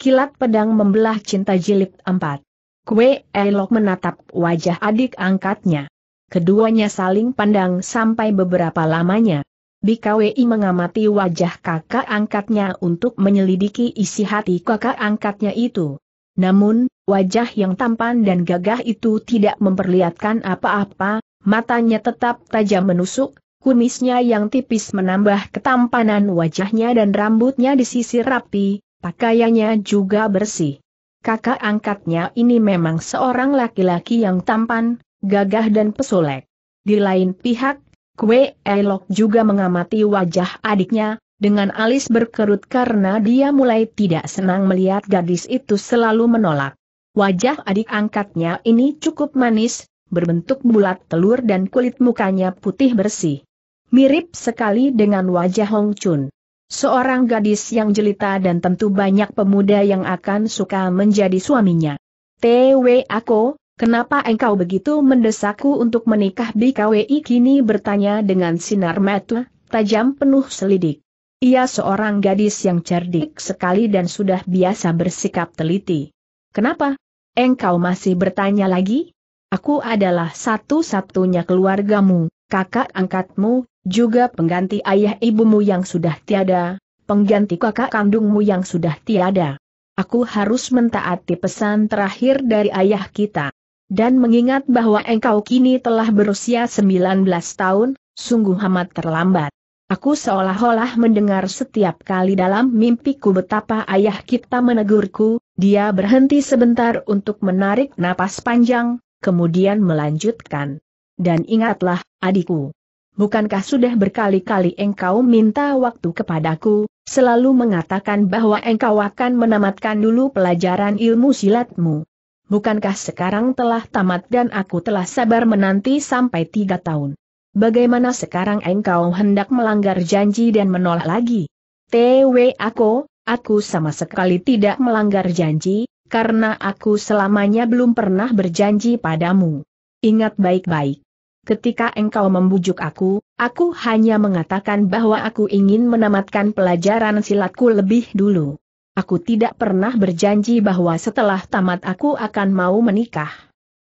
Kilat pedang membelah cinta jilid 4. Kue elok menatap wajah adik angkatnya. Keduanya saling pandang sampai beberapa lamanya. BKWI mengamati wajah kakak angkatnya untuk menyelidiki isi hati kakak angkatnya itu. Namun, wajah yang tampan dan gagah itu tidak memperlihatkan apa-apa, matanya tetap tajam menusuk, kumisnya yang tipis menambah ketampanan wajahnya dan rambutnya disisir rapi, Pakaiannya juga bersih. Kakak angkatnya ini memang seorang laki-laki yang tampan, gagah dan pesolek. Di lain pihak, Kue Elok juga mengamati wajah adiknya, dengan alis berkerut karena dia mulai tidak senang melihat gadis itu selalu menolak. Wajah adik angkatnya ini cukup manis, berbentuk bulat telur dan kulit mukanya putih bersih. Mirip sekali dengan wajah Hong Chun. Seorang gadis yang jelita dan tentu banyak pemuda yang akan suka menjadi suaminya. Tw aku, kenapa engkau begitu mendesakku untuk menikah di BKWI kini bertanya dengan sinar mata, tajam penuh selidik. Ia seorang gadis yang cerdik sekali dan sudah biasa bersikap teliti. Kenapa? Engkau masih bertanya lagi? Aku adalah satu-satunya keluargamu, kakak angkatmu, juga pengganti ayah ibumu yang sudah tiada, pengganti kakak kandungmu yang sudah tiada. Aku harus mentaati pesan terakhir dari ayah kita. Dan mengingat bahwa engkau kini telah berusia 19 tahun, sungguh amat terlambat. Aku seolah-olah mendengar setiap kali dalam mimpiku betapa ayah kita menegurku, dia berhenti sebentar untuk menarik napas panjang, kemudian melanjutkan. Dan ingatlah, adikku bukankah sudah berkali-kali engkau minta waktu kepadaku, selalu mengatakan bahwa engkau akan menamatkan dulu pelajaran ilmu silatmu. Bukankah sekarang telah tamat dan aku telah sabar menanti sampai tiga tahun? Bagaimana sekarang engkau hendak melanggar janji dan menolak lagi? TW aku, aku sama sekali tidak melanggar janji, karena aku selamanya belum pernah berjanji padamu. Ingat baik-baik ketika engkau membujuk aku, aku hanya mengatakan bahwa aku ingin menamatkan pelajaran silatku lebih dulu. Aku tidak pernah berjanji bahwa setelah tamat aku akan mau menikah.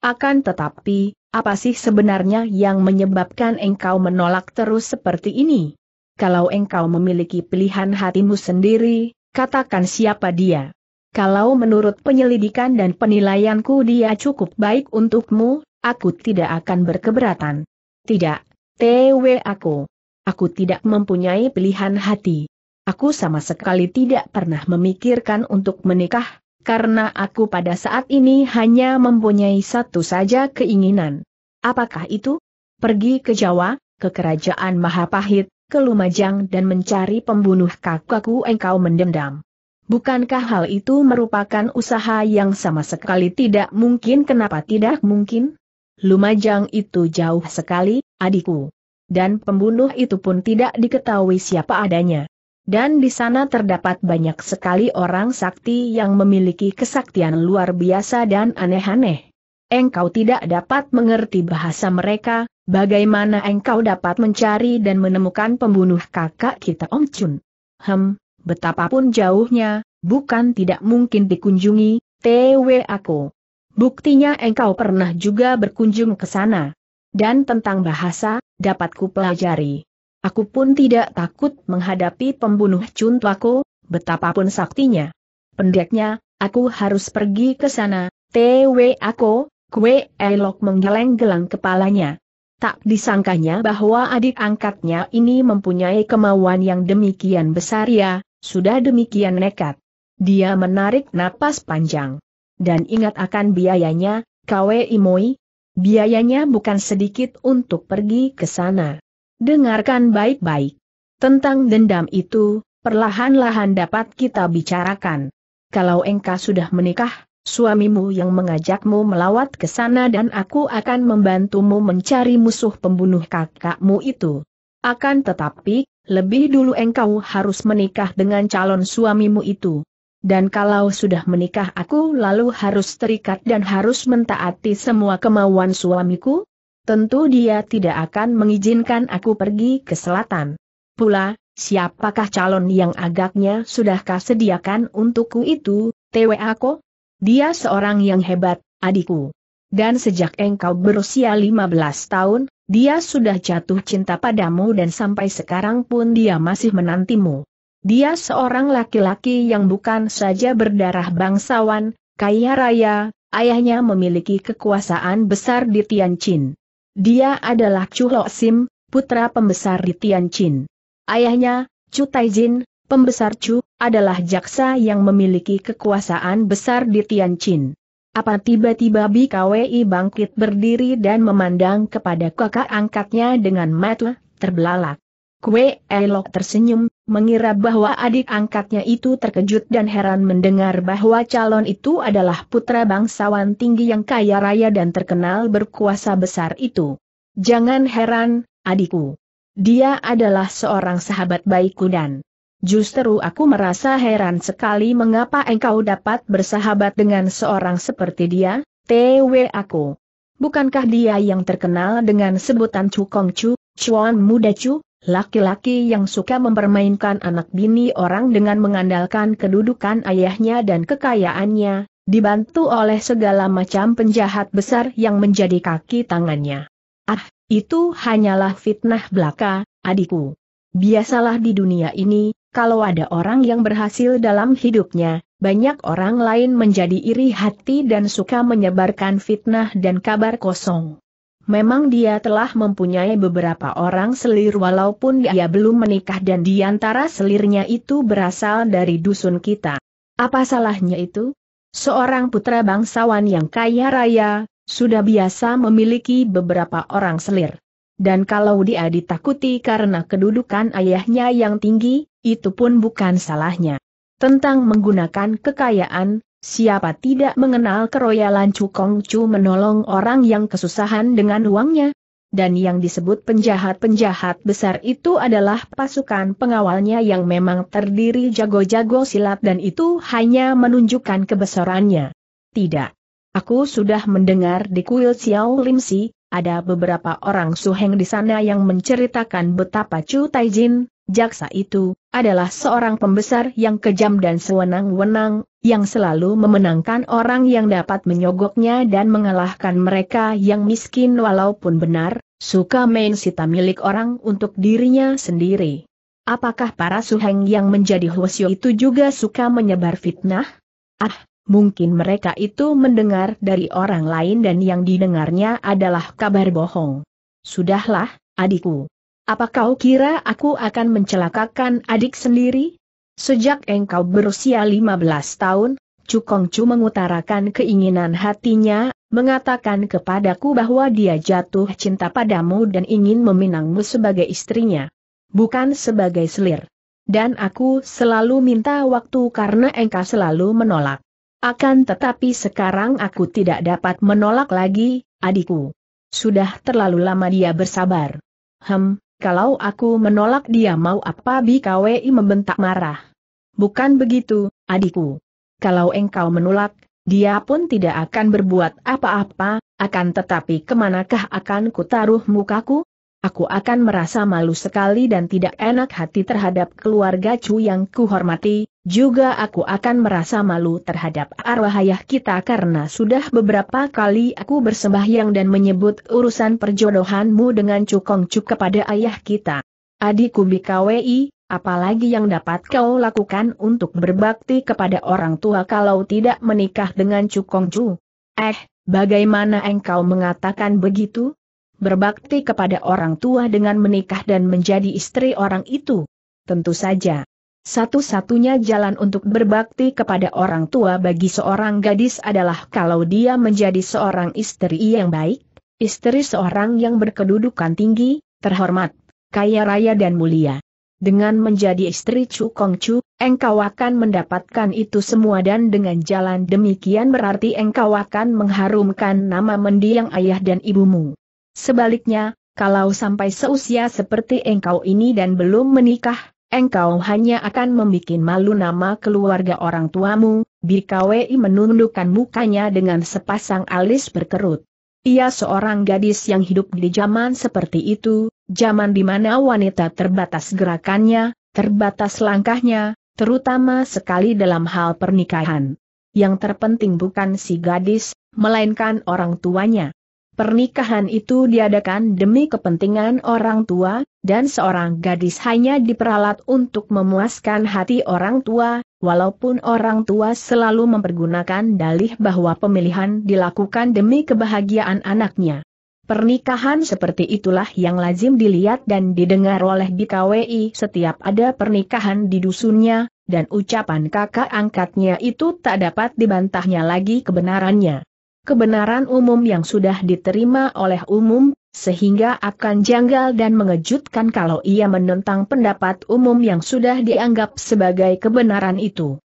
Akan tetapi, apa sih sebenarnya yang menyebabkan engkau menolak terus seperti ini? Kalau engkau memiliki pilihan hatimu sendiri, katakan siapa dia. Kalau menurut penyelidikan dan penilaianku dia cukup baik untukmu, Aku tidak akan berkeberatan. Tidak, TW aku. Aku tidak mempunyai pilihan hati. Aku sama sekali tidak pernah memikirkan untuk menikah, karena aku pada saat ini hanya mempunyai satu saja keinginan. Apakah itu? Pergi ke Jawa, ke kerajaan Mahapahit, ke Lumajang dan mencari pembunuh kakakku engkau mendendam. Bukankah hal itu merupakan usaha yang sama sekali tidak mungkin kenapa tidak mungkin? Lumajang itu jauh sekali, adikku. Dan pembunuh itu pun tidak diketahui siapa adanya. Dan di sana terdapat banyak sekali orang sakti yang memiliki kesaktian luar biasa dan aneh-aneh. Engkau tidak dapat mengerti bahasa mereka, bagaimana engkau dapat mencari dan menemukan pembunuh kakak kita Om Chun. Hem, betapapun jauhnya, bukan tidak mungkin dikunjungi, TW aku. Buktinya engkau pernah juga berkunjung ke sana. Dan tentang bahasa, dapat ku pelajari. Aku pun tidak takut menghadapi pembunuh cuntuaku, betapapun saktinya. Pendeknya, aku harus pergi ke sana, TW aku, kue elok menggeleng-geleng kepalanya. Tak disangkanya bahwa adik angkatnya ini mempunyai kemauan yang demikian besar ya, sudah demikian nekat. Dia menarik napas panjang dan ingat akan biayanya, Kwe Imoi. Biayanya bukan sedikit untuk pergi ke sana. Dengarkan baik-baik. Tentang dendam itu, perlahan-lahan dapat kita bicarakan. Kalau engkau sudah menikah, suamimu yang mengajakmu melawat ke sana dan aku akan membantumu mencari musuh pembunuh kakakmu itu. Akan tetapi, lebih dulu engkau harus menikah dengan calon suamimu itu. Dan kalau sudah menikah aku lalu harus terikat dan harus mentaati semua kemauan suamiku? Tentu dia tidak akan mengizinkan aku pergi ke selatan. Pula, siapakah calon yang agaknya sudahkah sediakan untukku itu, TWA aku? Dia seorang yang hebat, adikku. Dan sejak engkau berusia 15 tahun, dia sudah jatuh cinta padamu dan sampai sekarang pun dia masih menantimu. Dia seorang laki-laki yang bukan saja berdarah bangsawan, kaya raya, ayahnya memiliki kekuasaan besar di Tianjin. Dia adalah Chu Lo Sim, putra pembesar di Tianjin. Ayahnya, Chu Taijin, pembesar Chu, adalah jaksa yang memiliki kekuasaan besar di Tianjin. Apa tiba-tiba Bi Kwei bangkit berdiri dan memandang kepada kakak angkatnya dengan mata terbelalak. Kwei Elok tersenyum, mengira bahwa adik angkatnya itu terkejut dan heran mendengar bahwa calon itu adalah putra bangsawan tinggi yang kaya raya dan terkenal berkuasa besar itu. Jangan heran, adikku. Dia adalah seorang sahabat baikku dan justru aku merasa heran sekali mengapa engkau dapat bersahabat dengan seorang seperti dia, TW aku. Bukankah dia yang terkenal dengan sebutan Chu Kong Chu, Chuan Muda Chu? Laki-laki yang suka mempermainkan anak bini orang dengan mengandalkan kedudukan ayahnya dan kekayaannya, dibantu oleh segala macam penjahat besar yang menjadi kaki tangannya. Ah, itu hanyalah fitnah belaka, adikku. Biasalah di dunia ini, kalau ada orang yang berhasil dalam hidupnya, banyak orang lain menjadi iri hati dan suka menyebarkan fitnah dan kabar kosong. Memang dia telah mempunyai beberapa orang selir walaupun dia belum menikah dan di antara selirnya itu berasal dari dusun kita. Apa salahnya itu? Seorang putra bangsawan yang kaya raya, sudah biasa memiliki beberapa orang selir. Dan kalau dia ditakuti karena kedudukan ayahnya yang tinggi, itu pun bukan salahnya. Tentang menggunakan kekayaan, Siapa tidak mengenal keroyalan Cukong Chu menolong orang yang kesusahan dengan uangnya? Dan yang disebut penjahat-penjahat besar itu adalah pasukan pengawalnya yang memang terdiri jago-jago silat dan itu hanya menunjukkan kebesarannya. Tidak. Aku sudah mendengar di kuil Xiao Lim Si, ada beberapa orang suheng di sana yang menceritakan betapa Chu Taijin, jaksa itu, adalah seorang pembesar yang kejam dan sewenang-wenang, yang selalu memenangkan orang yang dapat menyogoknya dan mengalahkan mereka yang miskin walaupun benar, suka main sita milik orang untuk dirinya sendiri. Apakah para suheng yang menjadi huasyo itu juga suka menyebar fitnah? Ah, mungkin mereka itu mendengar dari orang lain dan yang didengarnya adalah kabar bohong. Sudahlah, adikku, apa kau kira aku akan mencelakakan adik sendiri? Sejak engkau berusia 15 tahun, Chu mengutarakan keinginan hatinya, mengatakan kepadaku bahwa dia jatuh cinta padamu dan ingin meminangmu sebagai istrinya. Bukan sebagai selir. Dan aku selalu minta waktu karena engkau selalu menolak. Akan tetapi sekarang aku tidak dapat menolak lagi, adikku. Sudah terlalu lama dia bersabar. Hem, kalau aku menolak dia mau apa bi BKWI membentak marah. Bukan begitu, adikku. Kalau engkau menolak, dia pun tidak akan berbuat apa-apa, akan tetapi kemanakah akan kutaruh mukaku? aku akan merasa malu sekali dan tidak enak hati terhadap keluarga Chu yang kuhormati, juga aku akan merasa malu terhadap arwah ayah kita karena sudah beberapa kali aku bersembahyang dan menyebut urusan perjodohanmu dengan cukong Chu kepada ayah kita. Adikku BKWI, apalagi yang dapat kau lakukan untuk berbakti kepada orang tua kalau tidak menikah dengan cukong Chu? Eh, bagaimana engkau mengatakan begitu? berbakti kepada orang tua dengan menikah dan menjadi istri orang itu. Tentu saja. Satu-satunya jalan untuk berbakti kepada orang tua bagi seorang gadis adalah kalau dia menjadi seorang istri yang baik, istri seorang yang berkedudukan tinggi, terhormat, kaya raya dan mulia. Dengan menjadi istri Chu Kong Chu, engkau akan mendapatkan itu semua dan dengan jalan demikian berarti engkau akan mengharumkan nama mendiang ayah dan ibumu. Sebaliknya, kalau sampai seusia seperti engkau ini dan belum menikah, engkau hanya akan membuat malu nama keluarga orang tuamu, Birkawi menundukkan mukanya dengan sepasang alis berkerut. Ia seorang gadis yang hidup di zaman seperti itu, zaman di mana wanita terbatas gerakannya, terbatas langkahnya, terutama sekali dalam hal pernikahan. Yang terpenting bukan si gadis, melainkan orang tuanya. Pernikahan itu diadakan demi kepentingan orang tua, dan seorang gadis hanya diperalat untuk memuaskan hati orang tua, walaupun orang tua selalu mempergunakan dalih bahwa pemilihan dilakukan demi kebahagiaan anaknya. Pernikahan seperti itulah yang lazim dilihat dan didengar oleh BKWI setiap ada pernikahan di dusunnya, dan ucapan kakak angkatnya itu tak dapat dibantahnya lagi kebenarannya kebenaran umum yang sudah diterima oleh umum, sehingga akan janggal dan mengejutkan kalau ia menentang pendapat umum yang sudah dianggap sebagai kebenaran itu.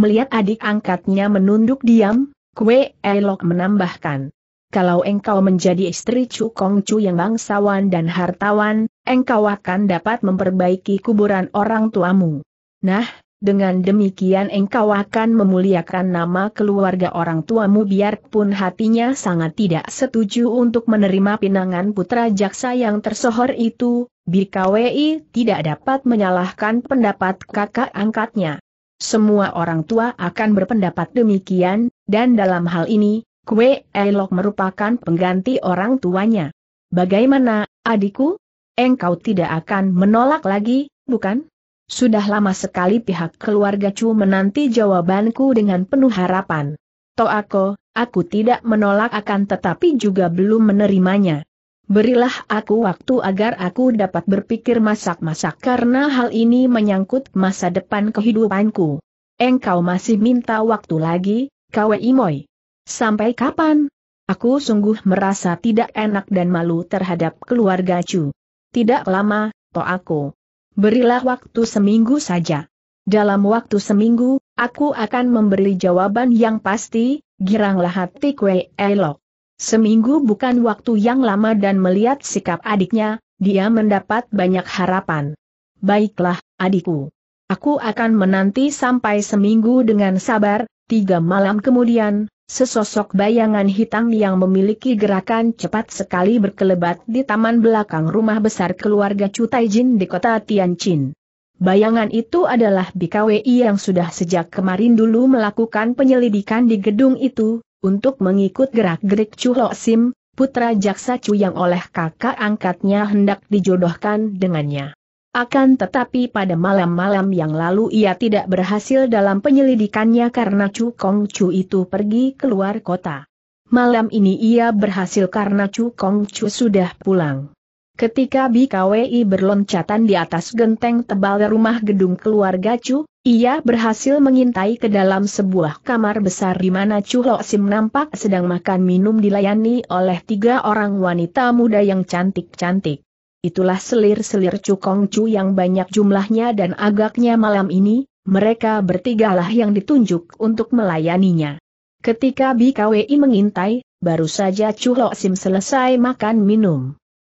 Melihat adik angkatnya menunduk diam, Kue Elok menambahkan. Kalau engkau menjadi istri Chu Kong Chu yang bangsawan dan hartawan, engkau akan dapat memperbaiki kuburan orang tuamu. Nah, dengan demikian engkau akan memuliakan nama keluarga orang tuamu biarpun hatinya sangat tidak setuju untuk menerima pinangan putra jaksa yang tersohor itu, BKWI tidak dapat menyalahkan pendapat kakak angkatnya. Semua orang tua akan berpendapat demikian, dan dalam hal ini, Kwe Elok merupakan pengganti orang tuanya. Bagaimana, adikku? Engkau tidak akan menolak lagi, bukan? Sudah lama sekali pihak keluarga Chu menanti jawabanku dengan penuh harapan. Toako, aku tidak menolak akan tetapi juga belum menerimanya. Berilah aku waktu agar aku dapat berpikir masak-masak karena hal ini menyangkut masa depan kehidupanku. Engkau masih minta waktu lagi, Kwe Imoy. Sampai kapan? Aku sungguh merasa tidak enak dan malu terhadap keluarga Chu. Tidak lama, aku. Berilah waktu seminggu saja. Dalam waktu seminggu, aku akan memberi jawaban yang pasti, giranglah hati kue elok. Seminggu bukan waktu yang lama dan melihat sikap adiknya, dia mendapat banyak harapan. Baiklah, adikku. Aku akan menanti sampai seminggu dengan sabar, tiga malam kemudian, Sesosok bayangan hitam yang memiliki gerakan cepat sekali berkelebat di taman belakang rumah besar keluarga Chu Taijin di kota Tianjin. Bayangan itu adalah BKWI yang sudah sejak kemarin dulu melakukan penyelidikan di gedung itu, untuk mengikut gerak-gerik Chu Lo Sim, putra jaksa Chu yang oleh kakak angkatnya hendak dijodohkan dengannya. Akan tetapi pada malam-malam yang lalu ia tidak berhasil dalam penyelidikannya karena Chu Kong Chu itu pergi keluar kota. Malam ini ia berhasil karena Chu Kong Chu sudah pulang. Ketika BKWI berloncatan di atas genteng tebal rumah gedung keluarga Chu, ia berhasil mengintai ke dalam sebuah kamar besar di mana Chu Lo Sim nampak sedang makan minum dilayani oleh tiga orang wanita muda yang cantik-cantik itulah selir-selir cukong cu yang banyak jumlahnya dan agaknya malam ini, mereka bertigalah yang ditunjuk untuk melayaninya. Ketika BKWI mengintai, baru saja Chu Lo Sim selesai makan minum.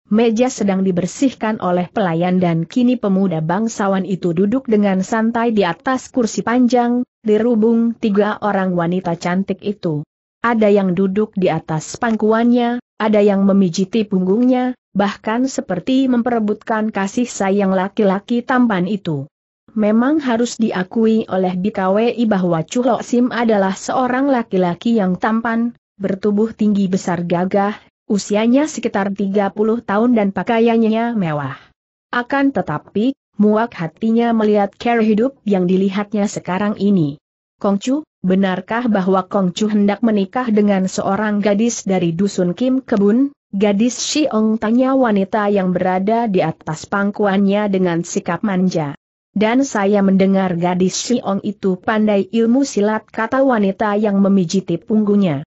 Meja sedang dibersihkan oleh pelayan dan kini pemuda bangsawan itu duduk dengan santai di atas kursi panjang, dirubung tiga orang wanita cantik itu. Ada yang duduk di atas pangkuannya, ada yang memijiti punggungnya, bahkan seperti memperebutkan kasih sayang laki-laki tampan itu. Memang harus diakui oleh BKWI bahwa Chu Sim adalah seorang laki-laki yang tampan, bertubuh tinggi besar gagah, usianya sekitar 30 tahun dan pakaiannya mewah. Akan tetapi, muak hatinya melihat cara hidup yang dilihatnya sekarang ini. Kongcu, Benarkah bahwa Kong Chu hendak menikah dengan seorang gadis dari dusun Kim Kebun? Gadis Xiong tanya wanita yang berada di atas pangkuannya dengan sikap manja. Dan saya mendengar gadis Xiong itu pandai ilmu silat kata wanita yang memijiti punggungnya.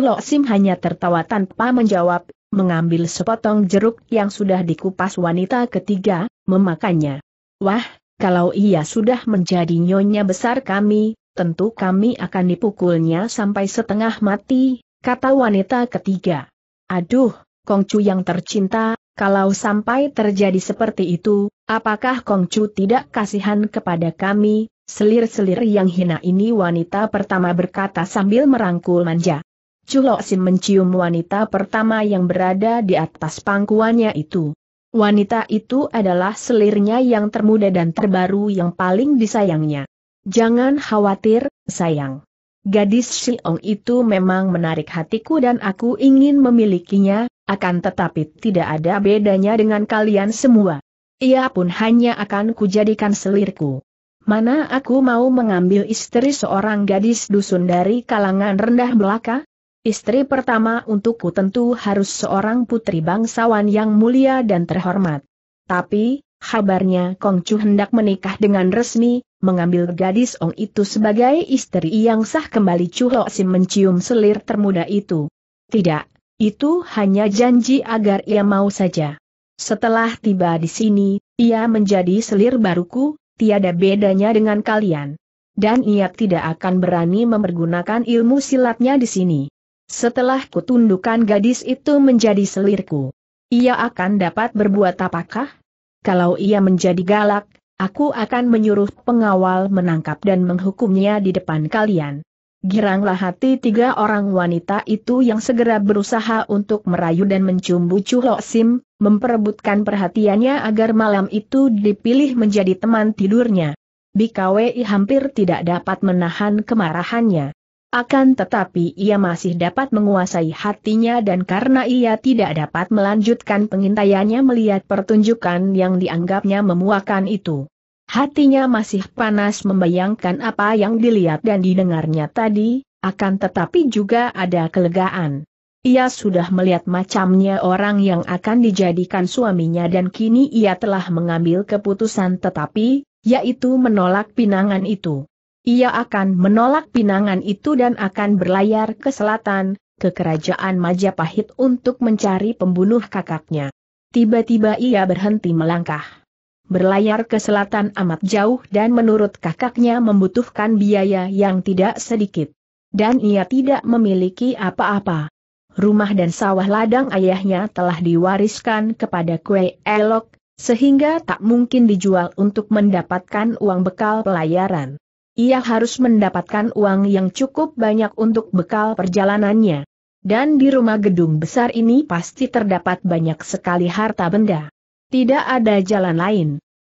Lo Sim hanya tertawa tanpa menjawab, mengambil sepotong jeruk yang sudah dikupas wanita ketiga, memakannya. Wah, kalau ia sudah menjadi nyonya besar kami, tentu kami akan dipukulnya sampai setengah mati, kata wanita ketiga. Aduh, Kongcu yang tercinta, kalau sampai terjadi seperti itu, apakah Kongcu tidak kasihan kepada kami, selir-selir yang hina ini wanita pertama berkata sambil merangkul manja. Chulok Sim mencium wanita pertama yang berada di atas pangkuannya itu. Wanita itu adalah selirnya yang termuda dan terbaru yang paling disayangnya. Jangan khawatir, sayang. Gadis Siong itu memang menarik hatiku dan aku ingin memilikinya, akan tetapi tidak ada bedanya dengan kalian semua. Ia pun hanya akan kujadikan selirku. Mana aku mau mengambil istri seorang gadis dusun dari kalangan rendah belaka? Istri pertama untukku tentu harus seorang putri bangsawan yang mulia dan terhormat. Tapi, Kabarnya Kong Chu hendak menikah dengan resmi, mengambil gadis Ong itu sebagai istri yang sah kembali Chu Ho Sim mencium selir termuda itu. Tidak, itu hanya janji agar ia mau saja. Setelah tiba di sini, ia menjadi selir baruku, tiada bedanya dengan kalian. Dan ia tidak akan berani mempergunakan ilmu silatnya di sini. Setelah kutundukan gadis itu menjadi selirku, ia akan dapat berbuat apakah? Kalau ia menjadi galak, aku akan menyuruh pengawal menangkap dan menghukumnya di depan kalian. Giranglah hati tiga orang wanita itu yang segera berusaha untuk merayu dan mencumbu Chu Sim, memperebutkan perhatiannya agar malam itu dipilih menjadi teman tidurnya. Bikawi hampir tidak dapat menahan kemarahannya. Akan tetapi ia masih dapat menguasai hatinya dan karena ia tidak dapat melanjutkan pengintaiannya melihat pertunjukan yang dianggapnya memuakan itu. Hatinya masih panas membayangkan apa yang dilihat dan didengarnya tadi, akan tetapi juga ada kelegaan. Ia sudah melihat macamnya orang yang akan dijadikan suaminya dan kini ia telah mengambil keputusan tetapi, yaitu menolak pinangan itu ia akan menolak pinangan itu dan akan berlayar ke selatan, ke kerajaan Majapahit untuk mencari pembunuh kakaknya. Tiba-tiba ia berhenti melangkah. Berlayar ke selatan amat jauh dan menurut kakaknya membutuhkan biaya yang tidak sedikit. Dan ia tidak memiliki apa-apa. Rumah dan sawah ladang ayahnya telah diwariskan kepada kue elok, sehingga tak mungkin dijual untuk mendapatkan uang bekal pelayaran. Ia harus mendapatkan uang yang cukup banyak untuk bekal perjalanannya. Dan di rumah gedung besar ini pasti terdapat banyak sekali harta benda. Tidak ada jalan lain.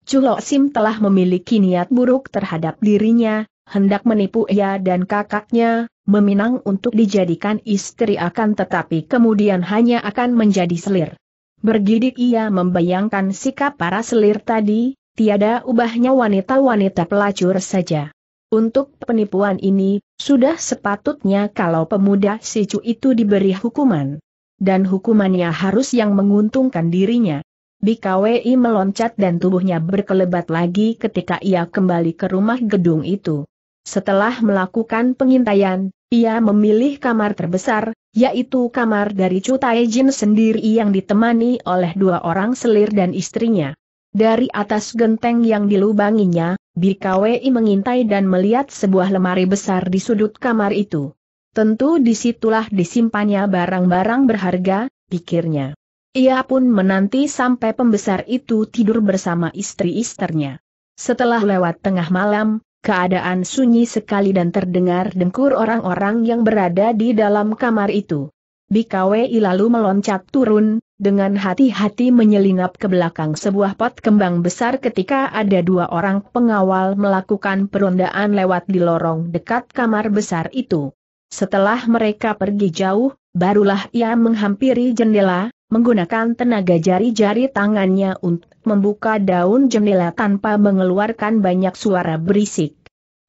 Culo Sim telah memiliki niat buruk terhadap dirinya, hendak menipu ia dan kakaknya, meminang untuk dijadikan istri akan tetapi kemudian hanya akan menjadi selir. Bergidik ia membayangkan sikap para selir tadi, tiada ubahnya wanita-wanita pelacur saja. Untuk penipuan ini, sudah sepatutnya kalau pemuda si Cu itu diberi hukuman. Dan hukumannya harus yang menguntungkan dirinya. Bikawi meloncat dan tubuhnya berkelebat lagi ketika ia kembali ke rumah gedung itu. Setelah melakukan pengintaian, ia memilih kamar terbesar, yaitu kamar dari Cu Jin sendiri yang ditemani oleh dua orang selir dan istrinya. Dari atas genteng yang dilubanginya, BKWI mengintai dan melihat sebuah lemari besar di sudut kamar itu. Tentu disitulah disimpannya barang-barang berharga, pikirnya. Ia pun menanti sampai pembesar itu tidur bersama istri-istrinya. Setelah lewat tengah malam, keadaan sunyi sekali dan terdengar dengkur orang-orang yang berada di dalam kamar itu. Bikawe lalu meloncat turun, dengan hati-hati menyelinap ke belakang sebuah pot kembang besar ketika ada dua orang pengawal melakukan perondaan lewat di lorong dekat kamar besar itu. Setelah mereka pergi jauh, barulah ia menghampiri jendela, menggunakan tenaga jari-jari tangannya untuk membuka daun jendela tanpa mengeluarkan banyak suara berisik.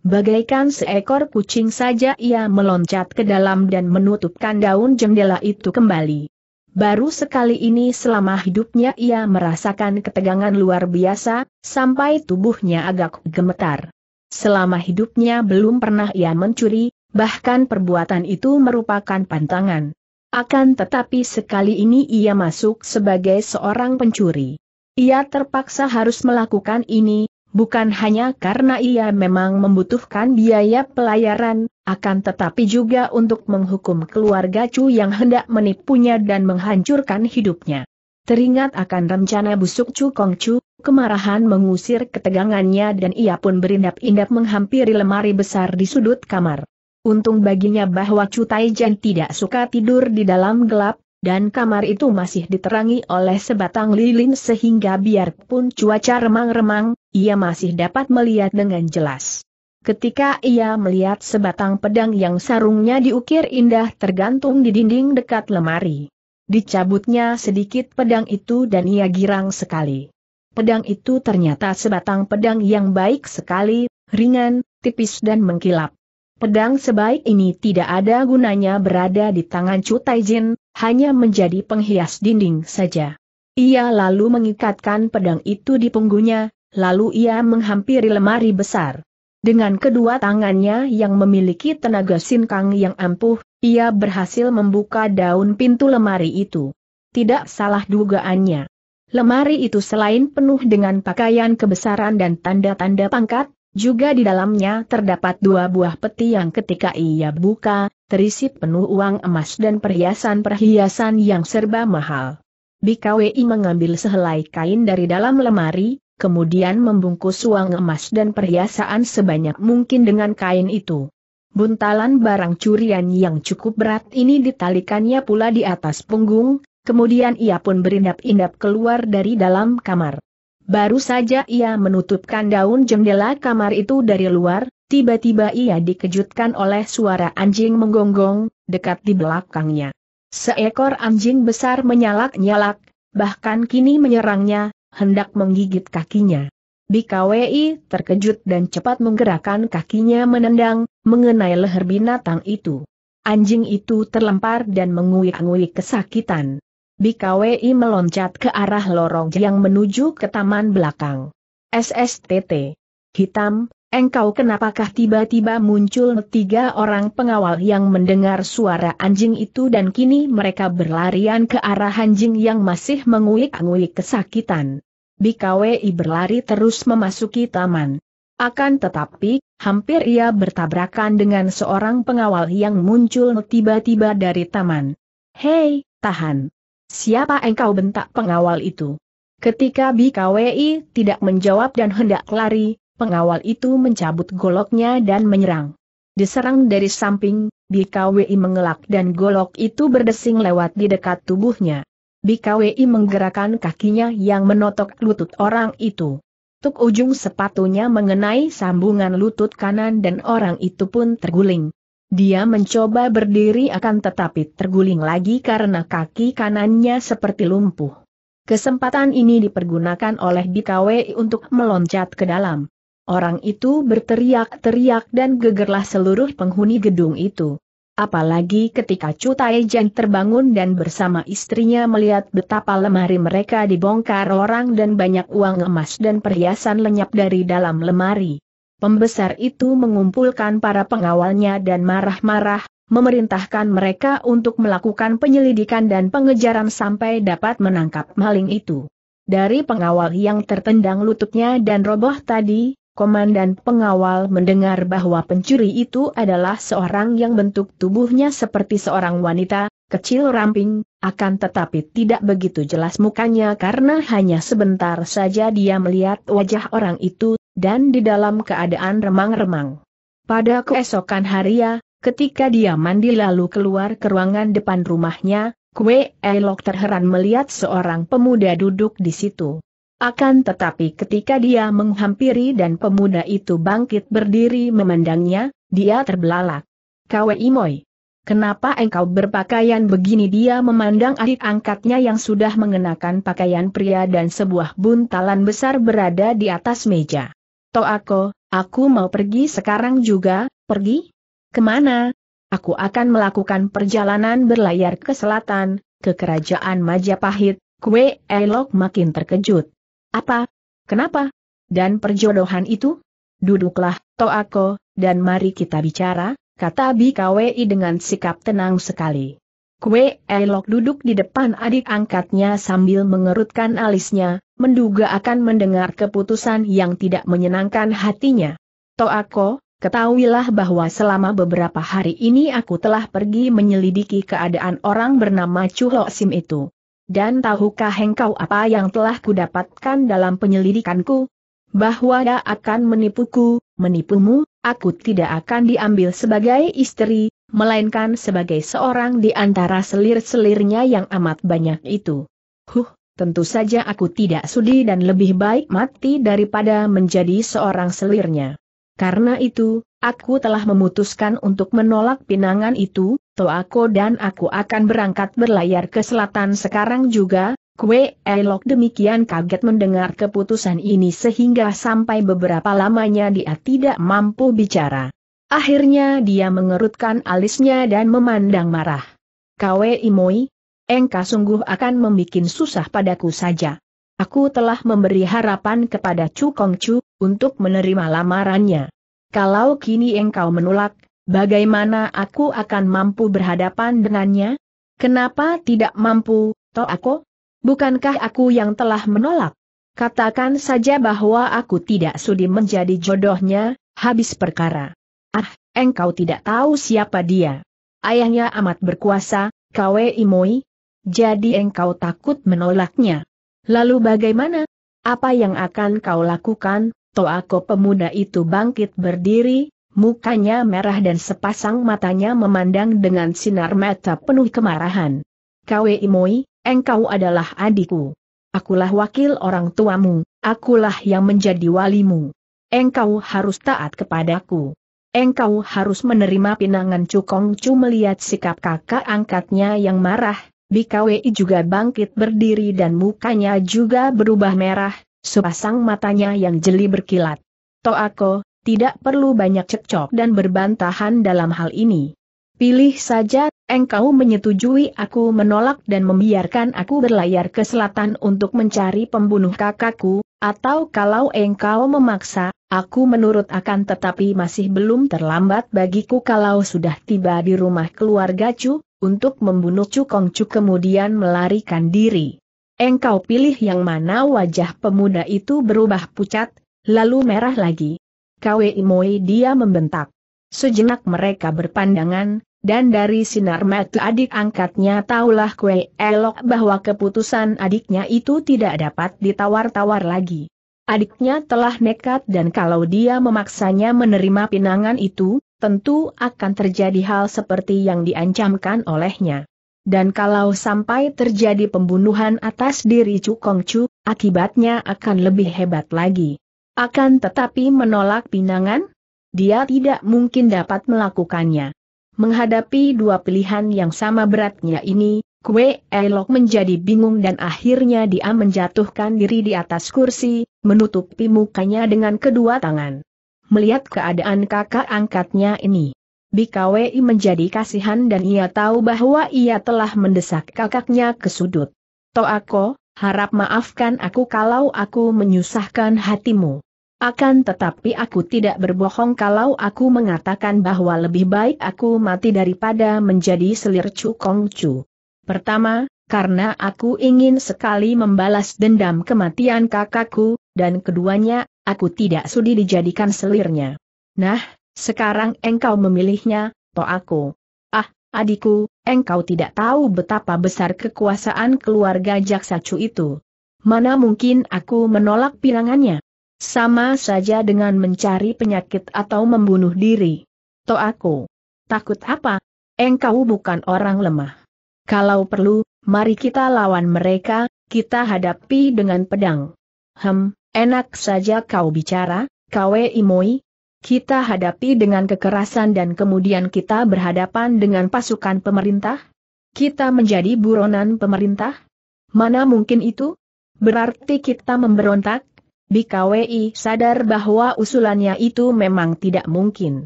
Bagaikan seekor kucing saja ia meloncat ke dalam dan menutupkan daun jendela itu kembali. Baru sekali ini selama hidupnya ia merasakan ketegangan luar biasa, sampai tubuhnya agak gemetar. Selama hidupnya belum pernah ia mencuri, bahkan perbuatan itu merupakan pantangan. Akan tetapi sekali ini ia masuk sebagai seorang pencuri. Ia terpaksa harus melakukan ini, Bukan hanya karena ia memang membutuhkan biaya pelayaran, akan tetapi juga untuk menghukum keluarga Chu yang hendak menipunya dan menghancurkan hidupnya. Teringat akan rencana busuk Chu Kong Chu, kemarahan mengusir ketegangannya dan ia pun berindap-indap menghampiri lemari besar di sudut kamar. Untung baginya bahwa Chu Taijan tidak suka tidur di dalam gelap, dan kamar itu masih diterangi oleh sebatang lilin sehingga biarpun cuaca remang-remang, ia masih dapat melihat dengan jelas. Ketika ia melihat sebatang pedang yang sarungnya diukir indah tergantung di dinding dekat lemari. Dicabutnya sedikit pedang itu dan ia girang sekali. Pedang itu ternyata sebatang pedang yang baik sekali, ringan, tipis dan mengkilap. Pedang sebaik ini tidak ada gunanya berada di tangan Cutai Jin, hanya menjadi penghias dinding saja. Ia lalu mengikatkan pedang itu di punggungnya, lalu ia menghampiri lemari besar. Dengan kedua tangannya yang memiliki tenaga sinkang yang ampuh, ia berhasil membuka daun pintu lemari itu. Tidak salah dugaannya. Lemari itu selain penuh dengan pakaian kebesaran dan tanda-tanda pangkat, juga di dalamnya terdapat dua buah peti yang ketika ia buka, terisi penuh uang emas dan perhiasan-perhiasan yang serba mahal. BKWI mengambil sehelai kain dari dalam lemari, kemudian membungkus uang emas dan perhiasan sebanyak mungkin dengan kain itu. Buntalan barang curian yang cukup berat ini ditalikannya pula di atas punggung, kemudian ia pun berindap-indap keluar dari dalam kamar. Baru saja ia menutupkan daun jendela kamar itu dari luar, Tiba-tiba ia dikejutkan oleh suara anjing menggonggong, dekat di belakangnya. Seekor anjing besar menyalak-nyalak, bahkan kini menyerangnya, hendak menggigit kakinya. Bikawi terkejut dan cepat menggerakkan kakinya menendang, mengenai leher binatang itu. Anjing itu terlempar dan menguik-nguik kesakitan. Bikawi meloncat ke arah lorong yang menuju ke taman belakang. SSTT. Hitam, Engkau kenapakah tiba-tiba muncul tiga orang pengawal yang mendengar suara anjing itu dan kini mereka berlarian ke arah anjing yang masih menguik-nguik kesakitan. Bikawei berlari terus memasuki taman. Akan tetapi, hampir ia bertabrakan dengan seorang pengawal yang muncul tiba-tiba dari taman. Hei, tahan! Siapa engkau bentak pengawal itu? Ketika BKWI tidak menjawab dan hendak lari, pengawal itu mencabut goloknya dan menyerang. Diserang dari samping, BKWI mengelak dan golok itu berdesing lewat di dekat tubuhnya. BKWI menggerakkan kakinya yang menotok lutut orang itu. Tuk ujung sepatunya mengenai sambungan lutut kanan dan orang itu pun terguling. Dia mencoba berdiri akan tetapi terguling lagi karena kaki kanannya seperti lumpuh. Kesempatan ini dipergunakan oleh BKWI untuk meloncat ke dalam. Orang itu berteriak-teriak dan gegerlah seluruh penghuni gedung itu. Apalagi ketika Chu Taijian terbangun dan bersama istrinya melihat betapa lemari mereka dibongkar orang dan banyak uang emas dan perhiasan lenyap dari dalam lemari. Pembesar itu mengumpulkan para pengawalnya dan marah-marah, memerintahkan mereka untuk melakukan penyelidikan dan pengejaran sampai dapat menangkap maling itu. Dari pengawal yang tertendang lututnya dan roboh tadi, komandan pengawal mendengar bahwa pencuri itu adalah seorang yang bentuk tubuhnya seperti seorang wanita, kecil ramping, akan tetapi tidak begitu jelas mukanya karena hanya sebentar saja dia melihat wajah orang itu, dan di dalam keadaan remang-remang. Pada keesokan haria, ya, ketika dia mandi lalu keluar ke ruangan depan rumahnya, Kue Elok terheran melihat seorang pemuda duduk di situ. Akan tetapi ketika dia menghampiri dan pemuda itu bangkit berdiri memandangnya, dia terbelalak. Kwe Imoy. Kenapa engkau berpakaian begini dia memandang adik angkatnya yang sudah mengenakan pakaian pria dan sebuah buntalan besar berada di atas meja. Toako, aku mau pergi sekarang juga, pergi? Kemana? Aku akan melakukan perjalanan berlayar ke selatan, ke kerajaan Majapahit, Kwe elok makin terkejut. Apa? Kenapa? Dan perjodohan itu? Duduklah, Toako, dan mari kita bicara, kata BKWI dengan sikap tenang sekali. Kue Elok duduk di depan adik angkatnya sambil mengerutkan alisnya, menduga akan mendengar keputusan yang tidak menyenangkan hatinya. Toako, ketahuilah bahwa selama beberapa hari ini aku telah pergi menyelidiki keadaan orang bernama Chu Sim itu. Dan tahukah engkau apa yang telah kudapatkan dalam penyelidikanku? Bahwa dia akan menipuku, menipumu, aku tidak akan diambil sebagai istri, melainkan sebagai seorang di antara selir-selirnya yang amat banyak itu. Huh, tentu saja aku tidak sudi dan lebih baik mati daripada menjadi seorang selirnya. Karena itu, aku telah memutuskan untuk menolak pinangan itu, Toako dan aku akan berangkat berlayar ke selatan sekarang juga, Kue Elok demikian kaget mendengar keputusan ini sehingga sampai beberapa lamanya dia tidak mampu bicara. Akhirnya dia mengerutkan alisnya dan memandang marah. Kwe Imoi, engkau sungguh akan membuat susah padaku saja. Aku telah memberi harapan kepada Chu Kong Chu untuk menerima lamarannya. Kalau kini engkau menolak, Bagaimana aku akan mampu berhadapan dengannya? Kenapa tidak mampu, toh aku? Bukankah aku yang telah menolak? Katakan saja bahwa aku tidak sudi menjadi jodohnya, habis perkara. Ah, engkau tidak tahu siapa dia. Ayahnya amat berkuasa, Kawe Imoi. Jadi engkau takut menolaknya. Lalu bagaimana? Apa yang akan kau lakukan, Toako pemuda itu bangkit berdiri, Mukanya merah dan sepasang matanya memandang dengan sinar mata penuh kemarahan. Kwe Imoi, engkau adalah adikku. Akulah wakil orang tuamu, akulah yang menjadi walimu. Engkau harus taat kepadaku. Engkau harus menerima pinangan Cukong Cu melihat sikap kakak angkatnya yang marah, Bikawe juga bangkit berdiri dan mukanya juga berubah merah, sepasang matanya yang jeli berkilat. Toako, tidak perlu banyak cekcok dan berbantahan dalam hal ini. Pilih saja, engkau menyetujui aku menolak dan membiarkan aku berlayar ke selatan untuk mencari pembunuh kakakku, atau kalau engkau memaksa, aku menurut akan tetapi masih belum terlambat bagiku kalau sudah tiba di rumah keluarga Chu, untuk membunuh Chu Kong Chu kemudian melarikan diri. Engkau pilih yang mana wajah pemuda itu berubah pucat, lalu merah lagi, Kwe Imoi dia membentak. Sejenak mereka berpandangan, dan dari sinar mata adik angkatnya taulah kue elok bahwa keputusan adiknya itu tidak dapat ditawar-tawar lagi. Adiknya telah nekat dan kalau dia memaksanya menerima pinangan itu, tentu akan terjadi hal seperti yang diancamkan olehnya. Dan kalau sampai terjadi pembunuhan atas diri Chu Kong Chu, akibatnya akan lebih hebat lagi. Akan tetapi menolak pinangan? Dia tidak mungkin dapat melakukannya. Menghadapi dua pilihan yang sama beratnya ini, Kue Elok menjadi bingung dan akhirnya dia menjatuhkan diri di atas kursi, menutupi mukanya dengan kedua tangan. Melihat keadaan kakak angkatnya ini, Bikawi menjadi kasihan dan ia tahu bahwa ia telah mendesak kakaknya ke sudut. Toako, harap maafkan aku kalau aku menyusahkan hatimu. Akan tetapi aku tidak berbohong kalau aku mengatakan bahwa lebih baik aku mati daripada menjadi selir Chu Kong Chu. Pertama, karena aku ingin sekali membalas dendam kematian kakakku, dan keduanya, aku tidak sudi dijadikan selirnya. Nah, sekarang engkau memilihnya, to aku. Ah, adikku, engkau tidak tahu betapa besar kekuasaan keluarga Jaksa Chu itu. Mana mungkin aku menolak pirangannya? Sama saja dengan mencari penyakit atau membunuh diri. aku, Takut apa? Engkau bukan orang lemah. Kalau perlu, mari kita lawan mereka, kita hadapi dengan pedang. Hem, enak saja kau bicara, kau imoi. Kita hadapi dengan kekerasan dan kemudian kita berhadapan dengan pasukan pemerintah? Kita menjadi buronan pemerintah? Mana mungkin itu? Berarti kita memberontak, BKWI sadar bahwa usulannya itu memang tidak mungkin.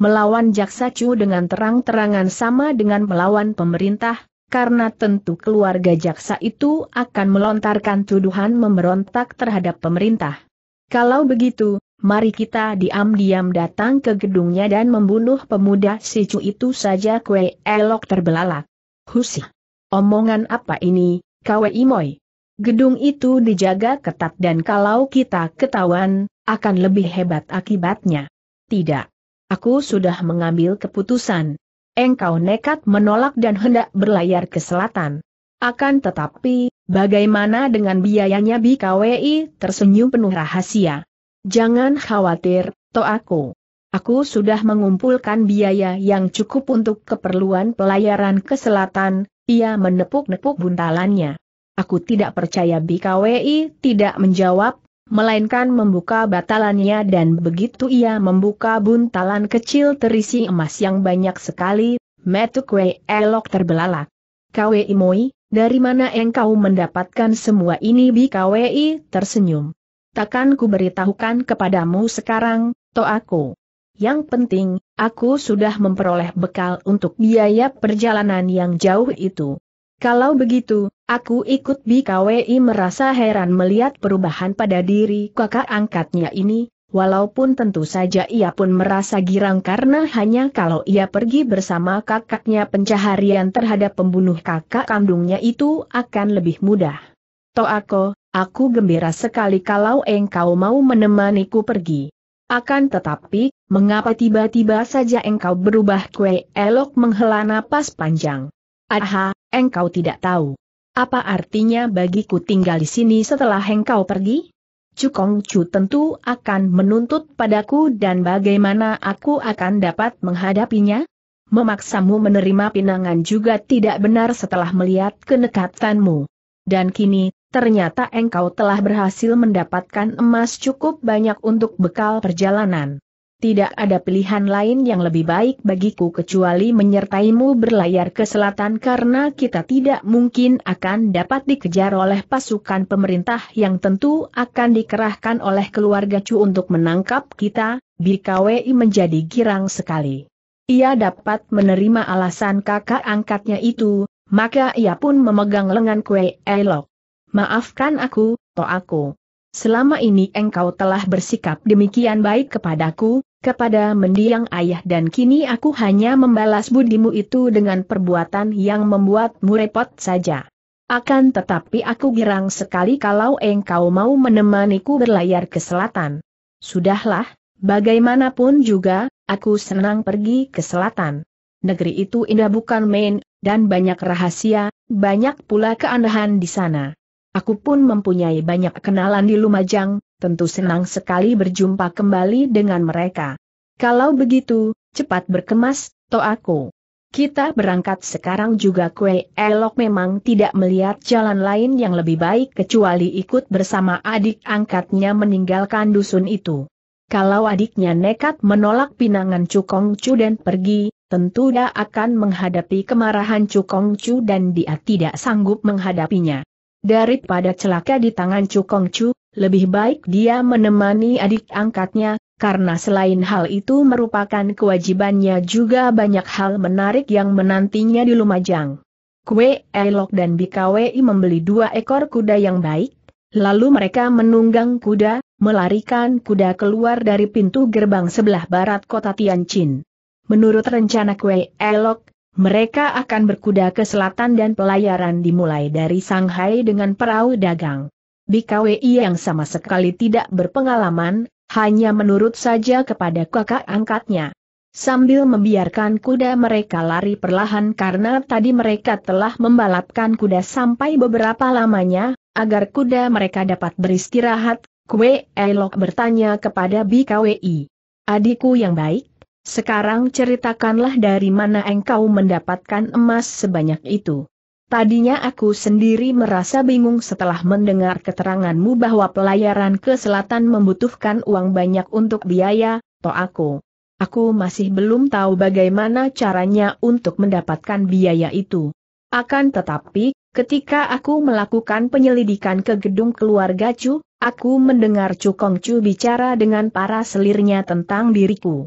Melawan Jaksa Chu dengan terang-terangan sama dengan melawan pemerintah, karena tentu keluarga Jaksa itu akan melontarkan tuduhan memberontak terhadap pemerintah. Kalau begitu, mari kita diam-diam datang ke gedungnya dan membunuh pemuda si Chu itu saja kue elok terbelalak. Husi, Omongan apa ini, KWI Moy? Gedung itu dijaga ketat dan kalau kita ketahuan, akan lebih hebat akibatnya. Tidak. Aku sudah mengambil keputusan. Engkau nekat menolak dan hendak berlayar ke selatan. Akan tetapi, bagaimana dengan biayanya BKWI tersenyum penuh rahasia? Jangan khawatir, to aku. Aku sudah mengumpulkan biaya yang cukup untuk keperluan pelayaran ke selatan, ia menepuk-nepuk buntalannya. Aku tidak percaya BKWI tidak menjawab, melainkan membuka batalannya dan begitu ia membuka buntalan kecil terisi emas yang banyak sekali, metu elok terbelalak. KWI Moi, dari mana engkau mendapatkan semua ini BKWI tersenyum. Takkan ku beritahukan kepadamu sekarang, to aku. Yang penting, aku sudah memperoleh bekal untuk biaya perjalanan yang jauh itu. Kalau begitu, Aku ikut BKWI merasa heran melihat perubahan pada diri kakak angkatnya ini, walaupun tentu saja ia pun merasa girang karena hanya kalau ia pergi bersama kakaknya pencaharian terhadap pembunuh kakak kandungnya itu akan lebih mudah. Toako, aku gembira sekali kalau engkau mau menemaniku pergi. Akan tetapi, mengapa tiba-tiba saja engkau berubah kue elok menghela napas panjang? Aha, engkau tidak tahu. Apa artinya bagiku tinggal di sini setelah engkau pergi? Cukong Chu tentu akan menuntut padaku dan bagaimana aku akan dapat menghadapinya? Memaksamu menerima pinangan juga tidak benar setelah melihat kenekatanmu. Dan kini, ternyata engkau telah berhasil mendapatkan emas cukup banyak untuk bekal perjalanan tidak ada pilihan lain yang lebih baik bagiku kecuali menyertaimu berlayar ke selatan karena kita tidak mungkin akan dapat dikejar oleh pasukan pemerintah yang tentu akan dikerahkan oleh keluarga Chu untuk menangkap kita, BKWI menjadi girang sekali. Ia dapat menerima alasan kakak angkatnya itu, maka ia pun memegang lengan kue elok. Maafkan aku, to aku. Selama ini engkau telah bersikap demikian baik kepadaku, kepada mendiang ayah dan kini aku hanya membalas budimu itu dengan perbuatan yang membuatmu repot saja. Akan tetapi aku girang sekali kalau engkau mau menemaniku berlayar ke selatan. Sudahlah, bagaimanapun juga, aku senang pergi ke selatan. Negeri itu indah bukan main, dan banyak rahasia, banyak pula keanehan di sana. Aku pun mempunyai banyak kenalan di Lumajang, tentu senang sekali berjumpa kembali dengan mereka. Kalau begitu, cepat berkemas, to aku. Kita berangkat sekarang juga kue elok memang tidak melihat jalan lain yang lebih baik kecuali ikut bersama adik angkatnya meninggalkan dusun itu. Kalau adiknya nekat menolak pinangan Cukong Cu dan pergi, tentu dia akan menghadapi kemarahan Cukong Cu dan dia tidak sanggup menghadapinya. Daripada celaka di tangan Cukong Chu, lebih baik dia menemani adik angkatnya, karena selain hal itu merupakan kewajibannya juga banyak hal menarik yang menantinya di Lumajang. Kue Elok dan Bikawi membeli dua ekor kuda yang baik, lalu mereka menunggang kuda, melarikan kuda keluar dari pintu gerbang sebelah barat kota Tianjin. Menurut rencana Kue Elok, mereka akan berkuda ke selatan dan pelayaran dimulai dari Shanghai dengan perahu dagang. BKWI yang sama sekali tidak berpengalaman, hanya menurut saja kepada kakak angkatnya. Sambil membiarkan kuda mereka lari perlahan karena tadi mereka telah membalapkan kuda sampai beberapa lamanya, agar kuda mereka dapat beristirahat, Kue Elok bertanya kepada BKWI. Adikku yang baik, sekarang ceritakanlah dari mana engkau mendapatkan emas sebanyak itu. Tadinya aku sendiri merasa bingung setelah mendengar keteranganmu bahwa pelayaran ke selatan membutuhkan uang banyak untuk biaya, to aku. Aku masih belum tahu bagaimana caranya untuk mendapatkan biaya itu. Akan tetapi, ketika aku melakukan penyelidikan ke gedung keluarga Chu, aku mendengar Chu Kong Chu bicara dengan para selirnya tentang diriku.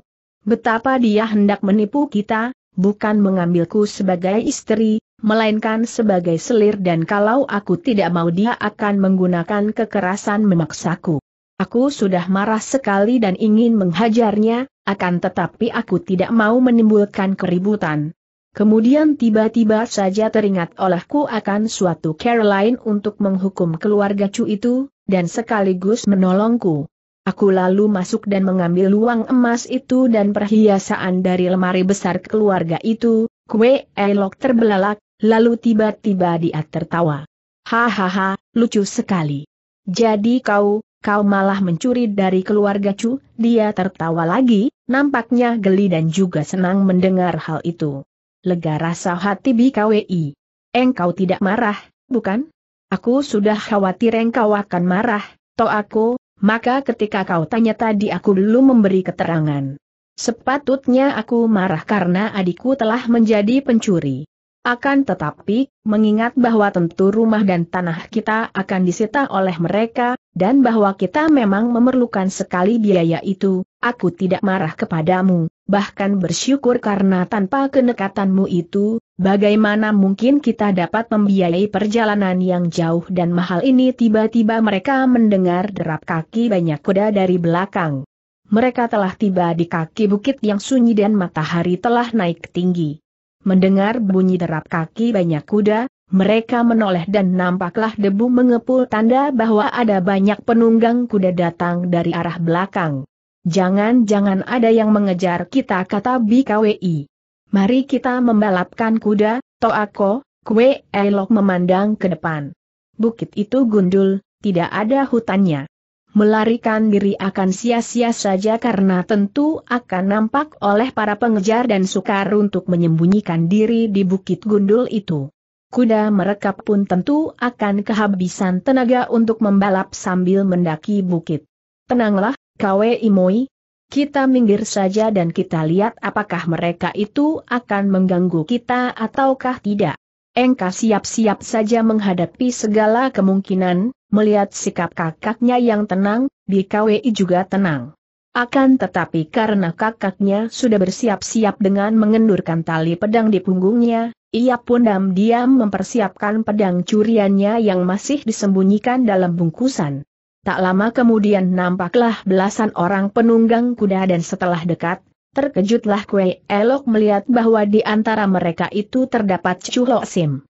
Betapa dia hendak menipu kita, bukan mengambilku sebagai istri, melainkan sebagai selir dan kalau aku tidak mau dia akan menggunakan kekerasan memaksaku. Aku sudah marah sekali dan ingin menghajarnya, akan tetapi aku tidak mau menimbulkan keributan. Kemudian tiba-tiba saja teringat olehku akan suatu Caroline untuk menghukum keluarga Chu itu, dan sekaligus menolongku. Aku lalu masuk dan mengambil uang emas itu dan perhiasan dari lemari besar keluarga itu, kue elok terbelalak, lalu tiba-tiba dia tertawa. Hahaha, lucu sekali. Jadi kau, kau malah mencuri dari keluarga cu, dia tertawa lagi, nampaknya geli dan juga senang mendengar hal itu. Lega rasa hati BKWI. Engkau tidak marah, bukan? Aku sudah khawatir engkau akan marah, toh aku, maka ketika kau tanya tadi aku belum memberi keterangan. Sepatutnya aku marah karena adikku telah menjadi pencuri. Akan tetapi, mengingat bahwa tentu rumah dan tanah kita akan disita oleh mereka, dan bahwa kita memang memerlukan sekali biaya itu, aku tidak marah kepadamu, bahkan bersyukur karena tanpa kenekatanmu itu, bagaimana mungkin kita dapat membiayai perjalanan yang jauh dan mahal ini tiba-tiba mereka mendengar derap kaki banyak kuda dari belakang. Mereka telah tiba di kaki bukit yang sunyi dan matahari telah naik tinggi. Mendengar bunyi derap kaki banyak kuda, mereka menoleh dan nampaklah debu mengepul tanda bahwa ada banyak penunggang kuda datang dari arah belakang. Jangan-jangan ada yang mengejar kita kata BKWI. Mari kita membalapkan kuda, Toako, Kwei elok memandang ke depan. Bukit itu gundul, tidak ada hutannya. Melarikan diri akan sia-sia saja karena tentu akan nampak oleh para pengejar dan sukar untuk menyembunyikan diri di bukit gundul itu kuda mereka pun tentu akan kehabisan tenaga untuk membalap sambil mendaki bukit. Tenanglah, Kwe Imoi, kita minggir saja dan kita lihat apakah mereka itu akan mengganggu kita ataukah tidak. Engka siap-siap saja menghadapi segala kemungkinan, melihat sikap kakaknya yang tenang, BKWI juga tenang. Akan tetapi karena kakaknya sudah bersiap-siap dengan mengendurkan tali pedang di punggungnya, ia pun diam-diam mempersiapkan pedang curiannya yang masih disembunyikan dalam bungkusan. Tak lama kemudian nampaklah belasan orang penunggang kuda dan setelah dekat, terkejutlah Kue Elok melihat bahwa di antara mereka itu terdapat Chu Lo Sim.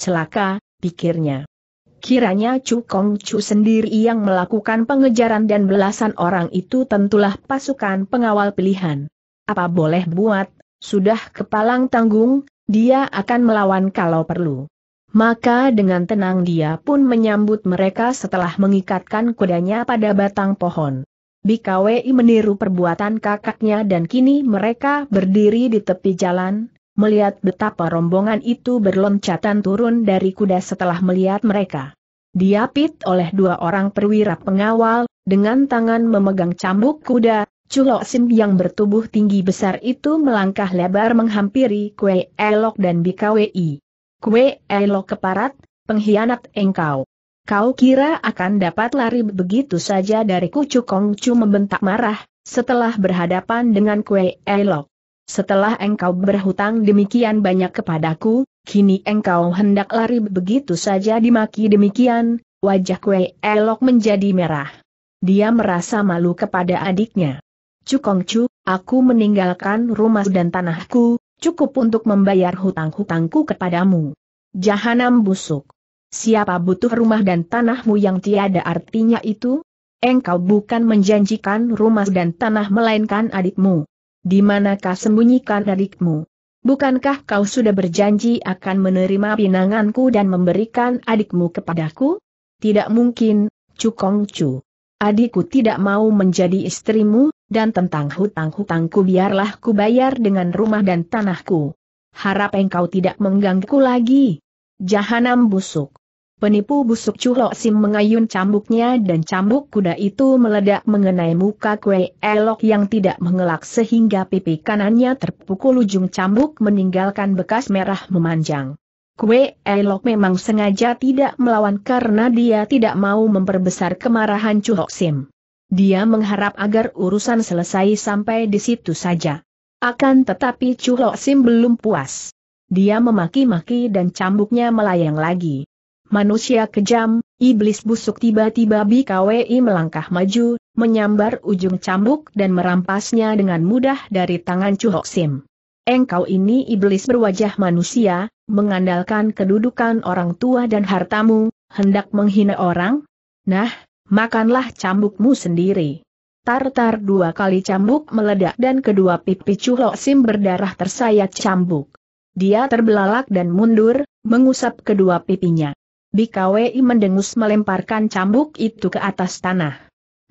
Celaka, pikirnya. Kiranya Chu Kong Chu sendiri yang melakukan pengejaran dan belasan orang itu tentulah pasukan pengawal pilihan. Apa boleh buat, sudah kepalang tanggung, dia akan melawan kalau perlu. Maka dengan tenang dia pun menyambut mereka setelah mengikatkan kudanya pada batang pohon. Bikawi meniru perbuatan kakaknya dan kini mereka berdiri di tepi jalan, melihat betapa rombongan itu berloncatan turun dari kuda setelah melihat mereka. Diapit oleh dua orang perwira pengawal, dengan tangan memegang cambuk kuda, Culok Sim yang bertubuh tinggi besar itu melangkah lebar menghampiri Kue Elok dan Bikawi. Kue Elok keparat, pengkhianat engkau. Kau kira akan dapat lari begitu saja dari Kucu Chu membentak marah, setelah berhadapan dengan Kue Elok. Setelah engkau berhutang demikian banyak kepadaku, kini engkau hendak lari begitu saja dimaki demikian, wajah Kue Elok menjadi merah. Dia merasa malu kepada adiknya. Cukongcu, aku meninggalkan rumah dan tanahku, cukup untuk membayar hutang-hutangku kepadamu. Jahanam busuk. Siapa butuh rumah dan tanahmu yang tiada artinya itu? Engkau bukan menjanjikan rumah dan tanah melainkan adikmu. Di manakah sembunyikan adikmu? Bukankah kau sudah berjanji akan menerima pinanganku dan memberikan adikmu kepadaku? Tidak mungkin, Cukongcu adikku tidak mau menjadi istrimu, dan tentang hutang-hutangku biarlah ku bayar dengan rumah dan tanahku. Harap engkau tidak mengganggu lagi. Jahanam busuk. Penipu busuk Cuhlok Sim mengayun cambuknya dan cambuk kuda itu meledak mengenai muka kue elok yang tidak mengelak sehingga pipi kanannya terpukul ujung cambuk meninggalkan bekas merah memanjang. Kue Elok memang sengaja tidak melawan karena dia tidak mau memperbesar kemarahan Chu Sim. Dia mengharap agar urusan selesai sampai di situ saja. Akan tetapi Chu Sim belum puas. Dia memaki-maki dan cambuknya melayang lagi. Manusia kejam, iblis busuk tiba-tiba BKWI melangkah maju, menyambar ujung cambuk dan merampasnya dengan mudah dari tangan Chu Sim engkau ini iblis berwajah manusia, mengandalkan kedudukan orang tua dan hartamu, hendak menghina orang? Nah, makanlah cambukmu sendiri. Tartar dua kali cambuk meledak dan kedua pipi culok Sim berdarah tersayat cambuk. Dia terbelalak dan mundur, mengusap kedua pipinya. Bikawei mendengus melemparkan cambuk itu ke atas tanah.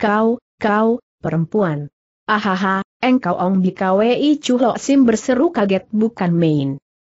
Kau, kau, perempuan. Ahaha, Engkau Ong Bikawei Chulo Sim berseru kaget bukan main.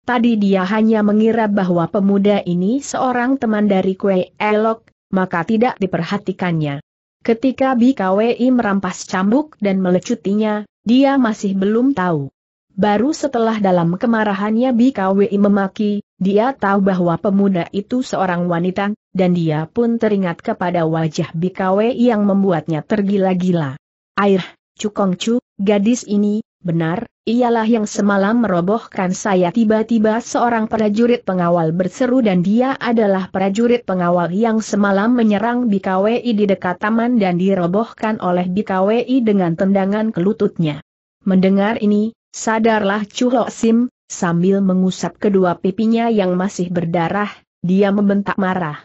Tadi dia hanya mengira bahwa pemuda ini seorang teman dari Kue Elok, maka tidak diperhatikannya. Ketika Bikawi merampas cambuk dan melecutinya, dia masih belum tahu. Baru setelah dalam kemarahannya Bikawi memaki, dia tahu bahwa pemuda itu seorang wanita, dan dia pun teringat kepada wajah Bikawi yang membuatnya tergila-gila. Air, cukong cu, Gadis ini, benar, ialah yang semalam merobohkan saya tiba-tiba seorang prajurit pengawal berseru dan dia adalah prajurit pengawal yang semalam menyerang BKWI di dekat taman dan dirobohkan oleh BKWI dengan tendangan kelututnya. Mendengar ini, sadarlah Chulok Sim, sambil mengusap kedua pipinya yang masih berdarah, dia membentak marah.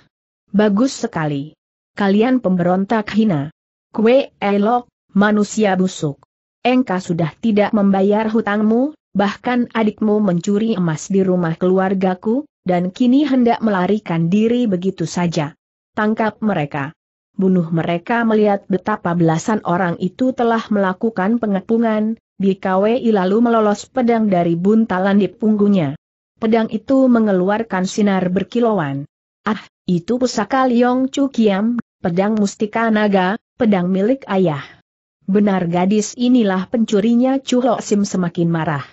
Bagus sekali. Kalian pemberontak hina. Kue elok, manusia busuk engkau sudah tidak membayar hutangmu, bahkan adikmu mencuri emas di rumah keluargaku, dan kini hendak melarikan diri begitu saja. Tangkap mereka. Bunuh mereka melihat betapa belasan orang itu telah melakukan pengepungan, Bikawi lalu melolos pedang dari buntalan di punggungnya. Pedang itu mengeluarkan sinar berkilauan. Ah, itu pusaka Liong Chu Kiam, pedang mustika naga, pedang milik ayah. Benar gadis inilah pencurinya Chu Sim semakin marah.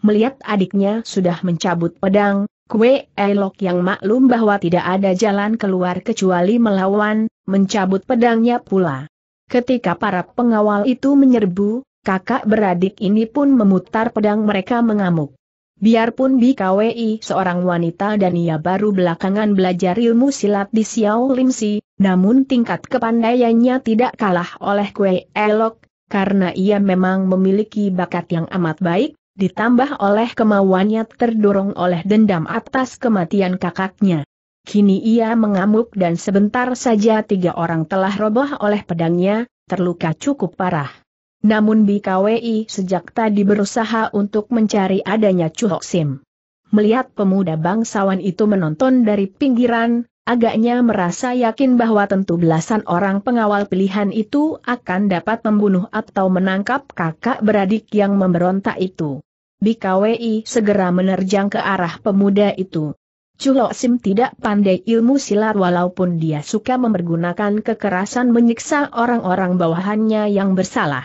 Melihat adiknya sudah mencabut pedang, Kwe Elok yang maklum bahwa tidak ada jalan keluar kecuali melawan, mencabut pedangnya pula. Ketika para pengawal itu menyerbu, kakak beradik ini pun memutar pedang mereka mengamuk. Biarpun BKWI seorang wanita dan ia baru belakangan belajar ilmu silat di Xiao Limsi, namun tingkat kepandaiannya tidak kalah oleh Kue Elok, karena ia memang memiliki bakat yang amat baik, ditambah oleh kemauannya terdorong oleh dendam atas kematian kakaknya. Kini ia mengamuk dan sebentar saja tiga orang telah roboh oleh pedangnya, terluka cukup parah. Namun BKWI sejak tadi berusaha untuk mencari adanya Chu Hok Sim. Melihat pemuda bangsawan itu menonton dari pinggiran, agaknya merasa yakin bahwa tentu belasan orang pengawal pilihan itu akan dapat membunuh atau menangkap kakak beradik yang memberontak itu. BKWI segera menerjang ke arah pemuda itu. Culok Sim tidak pandai ilmu silat walaupun dia suka mempergunakan kekerasan menyiksa orang-orang bawahannya yang bersalah.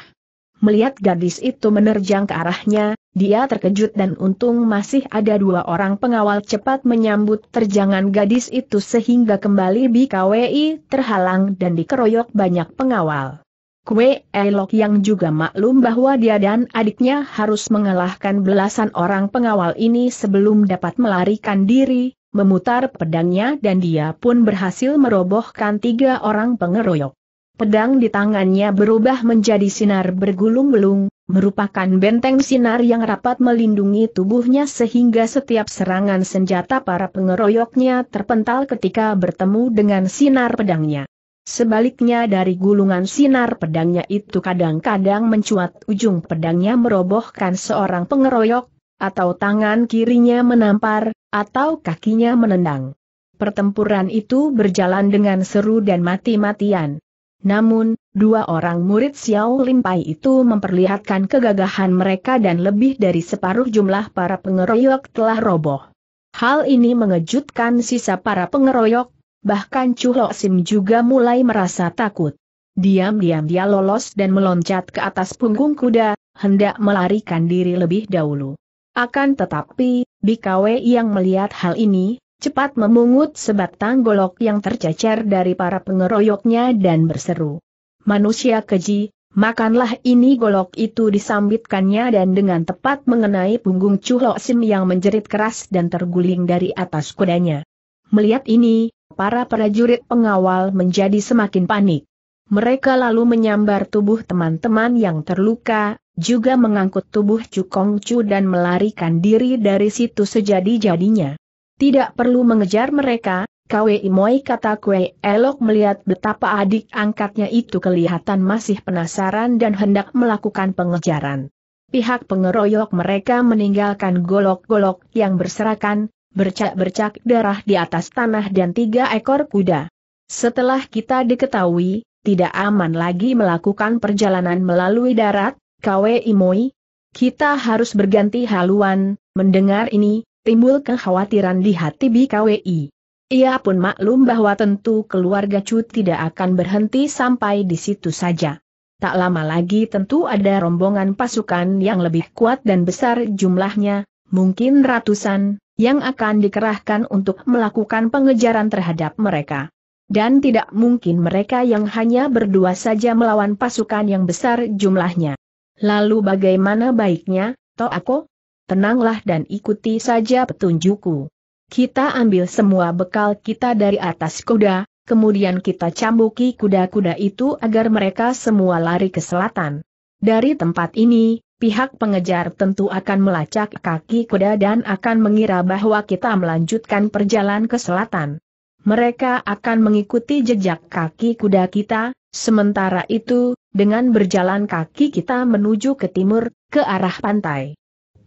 Melihat gadis itu menerjang ke arahnya, dia terkejut dan untung masih ada dua orang pengawal cepat menyambut terjangan gadis itu sehingga kembali BKWI terhalang dan dikeroyok banyak pengawal. Kue Elok yang juga maklum bahwa dia dan adiknya harus mengalahkan belasan orang pengawal ini sebelum dapat melarikan diri, memutar pedangnya dan dia pun berhasil merobohkan tiga orang pengeroyok. Pedang di tangannya berubah menjadi sinar bergulung gulung merupakan benteng sinar yang rapat melindungi tubuhnya sehingga setiap serangan senjata para pengeroyoknya terpental ketika bertemu dengan sinar pedangnya. Sebaliknya dari gulungan sinar pedangnya itu kadang-kadang mencuat ujung pedangnya merobohkan seorang pengeroyok, atau tangan kirinya menampar, atau kakinya menendang. Pertempuran itu berjalan dengan seru dan mati-matian. Namun, dua orang murid Xiao Limpai itu memperlihatkan kegagahan mereka dan lebih dari separuh jumlah para pengeroyok telah roboh. Hal ini mengejutkan sisa para pengeroyok, bahkan Chu Lo Sim juga mulai merasa takut. Diam-diam dia lolos dan meloncat ke atas punggung kuda, hendak melarikan diri lebih dahulu. Akan tetapi, Bikawe yang melihat hal ini, cepat memungut sebatang golok yang tercecer dari para pengeroyoknya dan berseru. Manusia keji, makanlah ini golok itu disambitkannya dan dengan tepat mengenai punggung Chu Sim yang menjerit keras dan terguling dari atas kudanya. Melihat ini, para prajurit pengawal menjadi semakin panik. Mereka lalu menyambar tubuh teman-teman yang terluka, juga mengangkut tubuh Kong Chu dan melarikan diri dari situ sejadi-jadinya. Tidak perlu mengejar mereka, Kwe Imoi kata Kwe Elok melihat betapa adik angkatnya itu kelihatan masih penasaran dan hendak melakukan pengejaran. Pihak pengeroyok mereka meninggalkan golok-golok yang berserakan, bercak-bercak darah di atas tanah dan tiga ekor kuda. Setelah kita diketahui, tidak aman lagi melakukan perjalanan melalui darat, Kwe Imoi, kita harus berganti haluan, mendengar ini, timbul kekhawatiran di hati BKWI. Ia pun maklum bahwa tentu keluarga Chu tidak akan berhenti sampai di situ saja. Tak lama lagi tentu ada rombongan pasukan yang lebih kuat dan besar jumlahnya, mungkin ratusan, yang akan dikerahkan untuk melakukan pengejaran terhadap mereka. Dan tidak mungkin mereka yang hanya berdua saja melawan pasukan yang besar jumlahnya. Lalu bagaimana baiknya, Toako, tenanglah dan ikuti saja petunjukku. Kita ambil semua bekal kita dari atas kuda, kemudian kita cambuki kuda-kuda itu agar mereka semua lari ke selatan. Dari tempat ini, pihak pengejar tentu akan melacak kaki kuda dan akan mengira bahwa kita melanjutkan perjalanan ke selatan. Mereka akan mengikuti jejak kaki kuda kita, sementara itu, dengan berjalan kaki kita menuju ke timur, ke arah pantai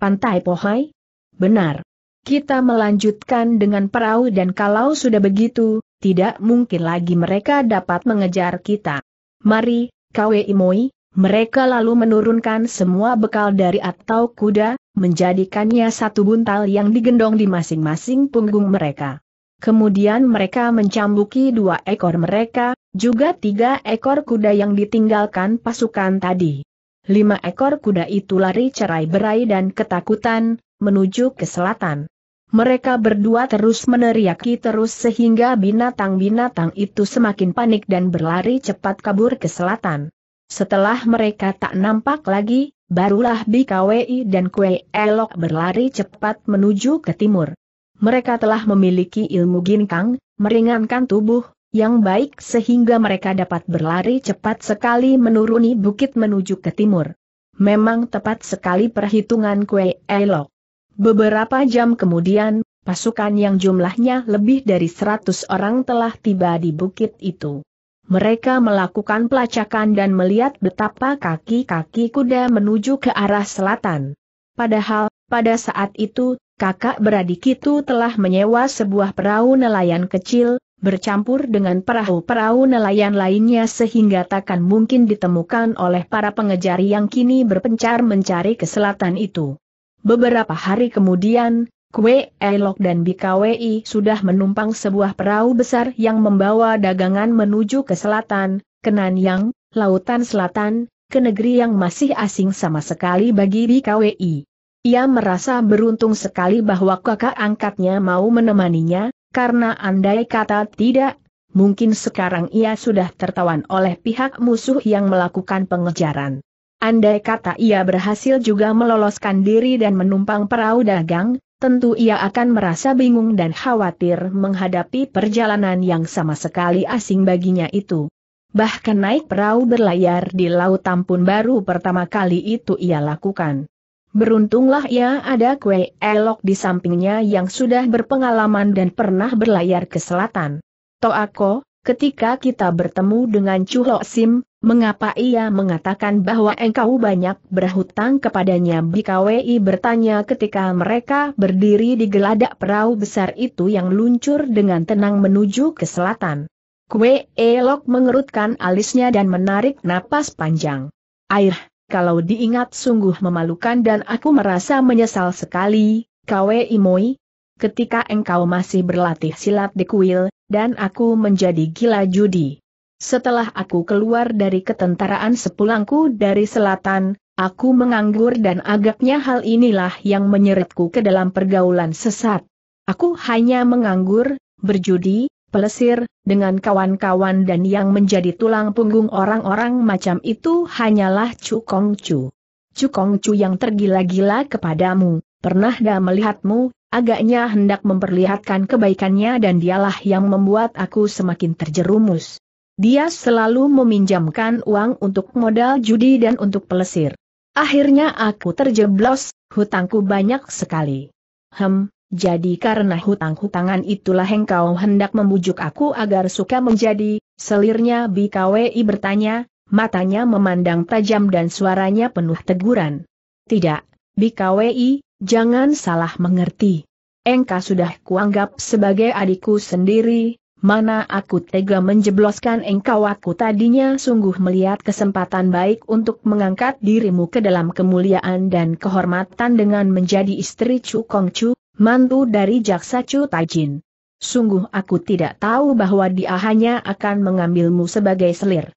pantai Pohai? Benar. Kita melanjutkan dengan perahu dan kalau sudah begitu, tidak mungkin lagi mereka dapat mengejar kita. Mari, Kwe Imoi, mereka lalu menurunkan semua bekal dari atau kuda, menjadikannya satu buntal yang digendong di masing-masing punggung mereka. Kemudian mereka mencambuki dua ekor mereka, juga tiga ekor kuda yang ditinggalkan pasukan tadi lima ekor kuda itu lari cerai berai dan ketakutan, menuju ke selatan. Mereka berdua terus meneriaki terus sehingga binatang-binatang itu semakin panik dan berlari cepat kabur ke selatan. Setelah mereka tak nampak lagi, barulah BKWI dan Kue Elok berlari cepat menuju ke timur. Mereka telah memiliki ilmu ginkang, meringankan tubuh, yang baik sehingga mereka dapat berlari cepat sekali menuruni bukit menuju ke timur. Memang tepat sekali perhitungan kue elok. Beberapa jam kemudian, pasukan yang jumlahnya lebih dari 100 orang telah tiba di bukit itu. Mereka melakukan pelacakan dan melihat betapa kaki-kaki kuda menuju ke arah selatan. Padahal, pada saat itu, kakak beradik itu telah menyewa sebuah perahu nelayan kecil, bercampur dengan perahu-perahu nelayan lainnya sehingga takkan mungkin ditemukan oleh para pengejar yang kini berpencar mencari ke selatan itu. Beberapa hari kemudian, Kue Elok dan BKWI sudah menumpang sebuah perahu besar yang membawa dagangan menuju ke selatan, Kenanyang, Lautan Selatan, ke negeri yang masih asing sama sekali bagi BKWI. Ia merasa beruntung sekali bahwa kakak angkatnya mau menemaninya, karena andai kata tidak, mungkin sekarang ia sudah tertawan oleh pihak musuh yang melakukan pengejaran. Andai kata ia berhasil juga meloloskan diri dan menumpang perahu dagang, tentu ia akan merasa bingung dan khawatir menghadapi perjalanan yang sama sekali asing baginya itu. Bahkan naik perahu berlayar di Laut Tampun baru pertama kali itu ia lakukan. Beruntunglah ia ya, ada kue elok di sampingnya yang sudah berpengalaman dan pernah berlayar ke selatan. Toako, ketika kita bertemu dengan Chuho Sim, mengapa ia mengatakan bahwa engkau banyak berhutang kepadanya BKWI bertanya ketika mereka berdiri di geladak perahu besar itu yang luncur dengan tenang menuju ke selatan. Kue elok mengerutkan alisnya dan menarik napas panjang. Air, kalau diingat sungguh memalukan dan aku merasa menyesal sekali, Kwe Imoi. Ketika engkau masih berlatih silat di kuil, dan aku menjadi gila judi. Setelah aku keluar dari ketentaraan sepulangku dari selatan, aku menganggur dan agaknya hal inilah yang menyeretku ke dalam pergaulan sesat. Aku hanya menganggur, berjudi, pelesir, dengan kawan-kawan dan yang menjadi tulang punggung orang-orang macam itu hanyalah Chu Kong Chu. Chu Kong Chu yang tergila-gila kepadamu, pernah dah melihatmu, agaknya hendak memperlihatkan kebaikannya dan dialah yang membuat aku semakin terjerumus. Dia selalu meminjamkan uang untuk modal judi dan untuk pelesir. Akhirnya aku terjeblos, hutangku banyak sekali. Hem, jadi karena hutang-hutangan itulah engkau hendak membujuk aku agar suka menjadi, selirnya BKWI bertanya, matanya memandang tajam dan suaranya penuh teguran. Tidak, BKWI, jangan salah mengerti. Engkau sudah kuanggap sebagai adikku sendiri, Mana aku tega menjebloskan engkau aku tadinya sungguh melihat kesempatan baik untuk mengangkat dirimu ke dalam kemuliaan dan kehormatan dengan menjadi istri Chu Kong Chu, mantu dari jaksa Chu Tajin. Sungguh aku tidak tahu bahwa dia hanya akan mengambilmu sebagai selir.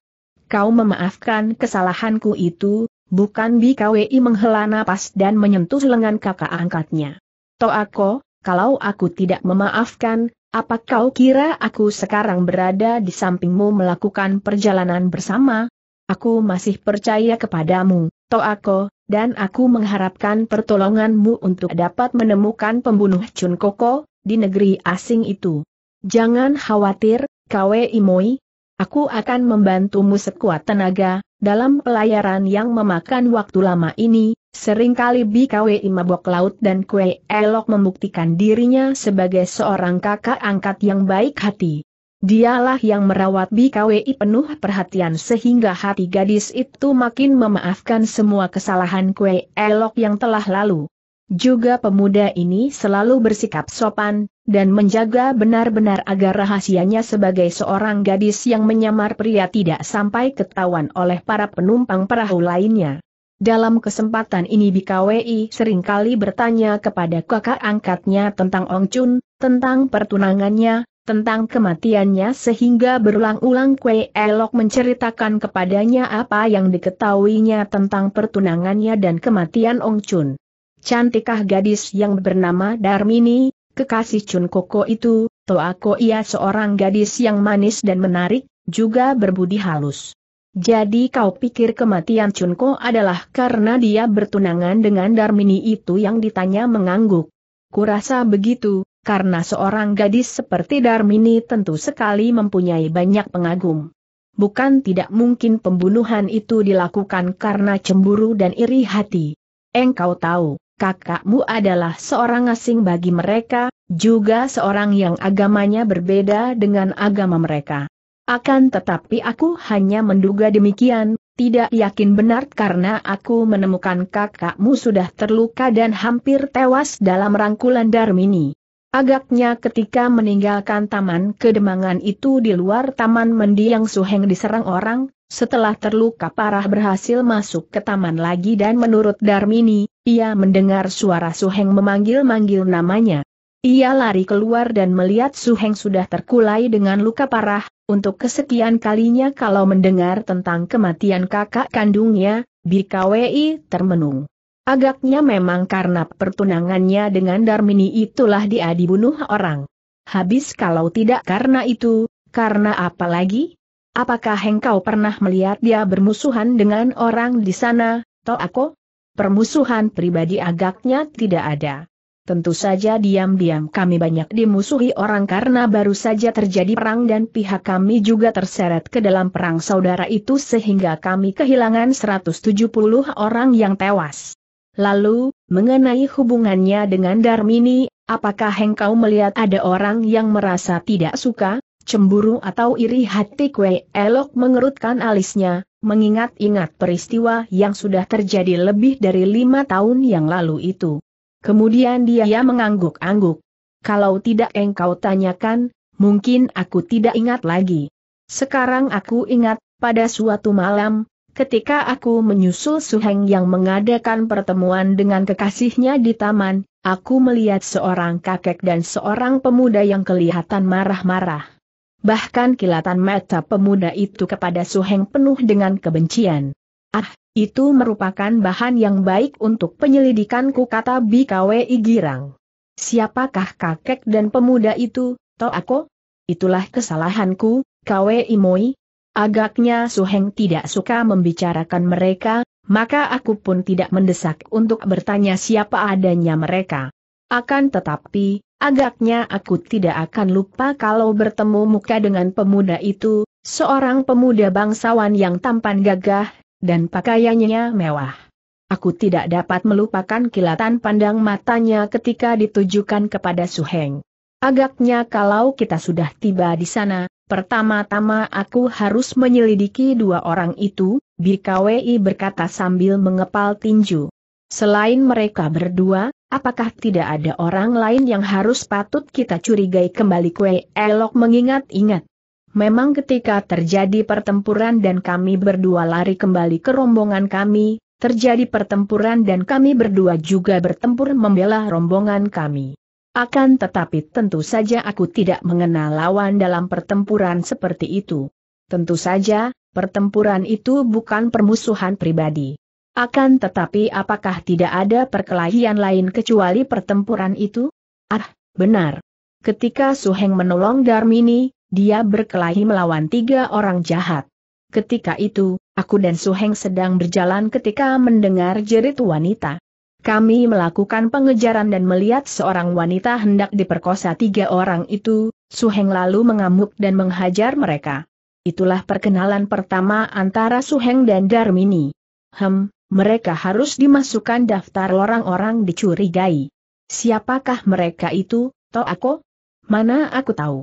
Kau memaafkan kesalahanku itu, bukan BKWI menghela napas dan menyentuh lengan kakak angkatnya. Toako, kalau aku tidak memaafkan, apa kau kira aku sekarang berada di sampingmu melakukan perjalanan bersama? Aku masih percaya kepadamu, Toako, dan aku mengharapkan pertolonganmu untuk dapat menemukan pembunuh Chun Koko di negeri asing itu. Jangan khawatir, Kawe Imoi, aku akan membantumu sekuat tenaga, dalam pelayaran yang memakan waktu lama ini, seringkali BKWI Mabok Laut dan Kue Elok membuktikan dirinya sebagai seorang kakak angkat yang baik hati. Dialah yang merawat BKWI penuh perhatian sehingga hati gadis itu makin memaafkan semua kesalahan Kue Elok yang telah lalu. Juga pemuda ini selalu bersikap sopan, dan menjaga benar-benar agar rahasianya sebagai seorang gadis yang menyamar pria tidak sampai ketahuan oleh para penumpang perahu lainnya. Dalam kesempatan ini BKWI seringkali bertanya kepada kakak angkatnya tentang Ong Chun, tentang pertunangannya, tentang kematiannya sehingga berulang-ulang Kue Elok menceritakan kepadanya apa yang diketahuinya tentang pertunangannya dan kematian Ong Chun cantikah gadis yang bernama Darmini, kekasih Chun Koko itu, aku ia seorang gadis yang manis dan menarik, juga berbudi halus. Jadi kau pikir kematian Chunko adalah karena dia bertunangan dengan Darmini itu yang ditanya mengangguk. Kurasa begitu, karena seorang gadis seperti Darmini tentu sekali mempunyai banyak pengagum. Bukan tidak mungkin pembunuhan itu dilakukan karena cemburu dan iri hati. Engkau tahu, kakakmu adalah seorang asing bagi mereka, juga seorang yang agamanya berbeda dengan agama mereka. Akan tetapi aku hanya menduga demikian, tidak yakin benar karena aku menemukan kakakmu sudah terluka dan hampir tewas dalam rangkulan Darmini. Agaknya ketika meninggalkan taman kedemangan itu di luar taman mendiang Suheng diserang orang, setelah terluka parah berhasil masuk ke taman lagi dan menurut Darmini, ia mendengar suara Su Heng memanggil-manggil namanya. Ia lari keluar dan melihat Su Heng sudah terkulai dengan luka parah, untuk kesekian kalinya kalau mendengar tentang kematian kakak kandungnya, BKWI termenung. Agaknya memang karena pertunangannya dengan Darmini itulah dia dibunuh orang. Habis kalau tidak karena itu, karena apa lagi? Apakah engkau pernah melihat dia bermusuhan dengan orang di sana, Toako? permusuhan pribadi agaknya tidak ada. Tentu saja diam-diam kami banyak dimusuhi orang karena baru saja terjadi perang dan pihak kami juga terseret ke dalam perang saudara itu sehingga kami kehilangan 170 orang yang tewas. Lalu, mengenai hubungannya dengan Darmini, apakah engkau melihat ada orang yang merasa tidak suka, cemburu atau iri hati kue elok mengerutkan alisnya, mengingat-ingat peristiwa yang sudah terjadi lebih dari lima tahun yang lalu itu. Kemudian dia mengangguk-angguk. Kalau tidak engkau tanyakan, mungkin aku tidak ingat lagi. Sekarang aku ingat, pada suatu malam, ketika aku menyusul Suheng yang mengadakan pertemuan dengan kekasihnya di taman, aku melihat seorang kakek dan seorang pemuda yang kelihatan marah-marah. Bahkan kilatan mata pemuda itu kepada Suheng penuh dengan kebencian. Ah, itu merupakan bahan yang baik untuk penyelidikanku kata BKWI Girang. Siapakah kakek dan pemuda itu, aku? Itulah kesalahanku, KWI Moi. Agaknya Suheng tidak suka membicarakan mereka, maka aku pun tidak mendesak untuk bertanya siapa adanya mereka. Akan tetapi, Agaknya aku tidak akan lupa kalau bertemu muka dengan pemuda itu, seorang pemuda bangsawan yang tampan gagah, dan pakaiannya mewah. Aku tidak dapat melupakan kilatan pandang matanya ketika ditujukan kepada Suheng. Agaknya kalau kita sudah tiba di sana, pertama-tama aku harus menyelidiki dua orang itu, Bikawi berkata sambil mengepal tinju. Selain mereka berdua, Apakah tidak ada orang lain yang harus patut kita curigai kembali kue elok mengingat-ingat? Memang ketika terjadi pertempuran dan kami berdua lari kembali ke rombongan kami, terjadi pertempuran dan kami berdua juga bertempur membela rombongan kami. Akan tetapi tentu saja aku tidak mengenal lawan dalam pertempuran seperti itu. Tentu saja, pertempuran itu bukan permusuhan pribadi. Akan tetapi apakah tidak ada perkelahian lain kecuali pertempuran itu? Ah, benar. Ketika Suheng menolong Darmini, dia berkelahi melawan tiga orang jahat. Ketika itu, aku dan Suheng sedang berjalan ketika mendengar jerit wanita. Kami melakukan pengejaran dan melihat seorang wanita hendak diperkosa tiga orang itu, Suheng lalu mengamuk dan menghajar mereka. Itulah perkenalan pertama antara Suheng dan Darmini. Hem, mereka harus dimasukkan daftar orang-orang dicurigai. Siapakah mereka itu, aku? Mana aku tahu.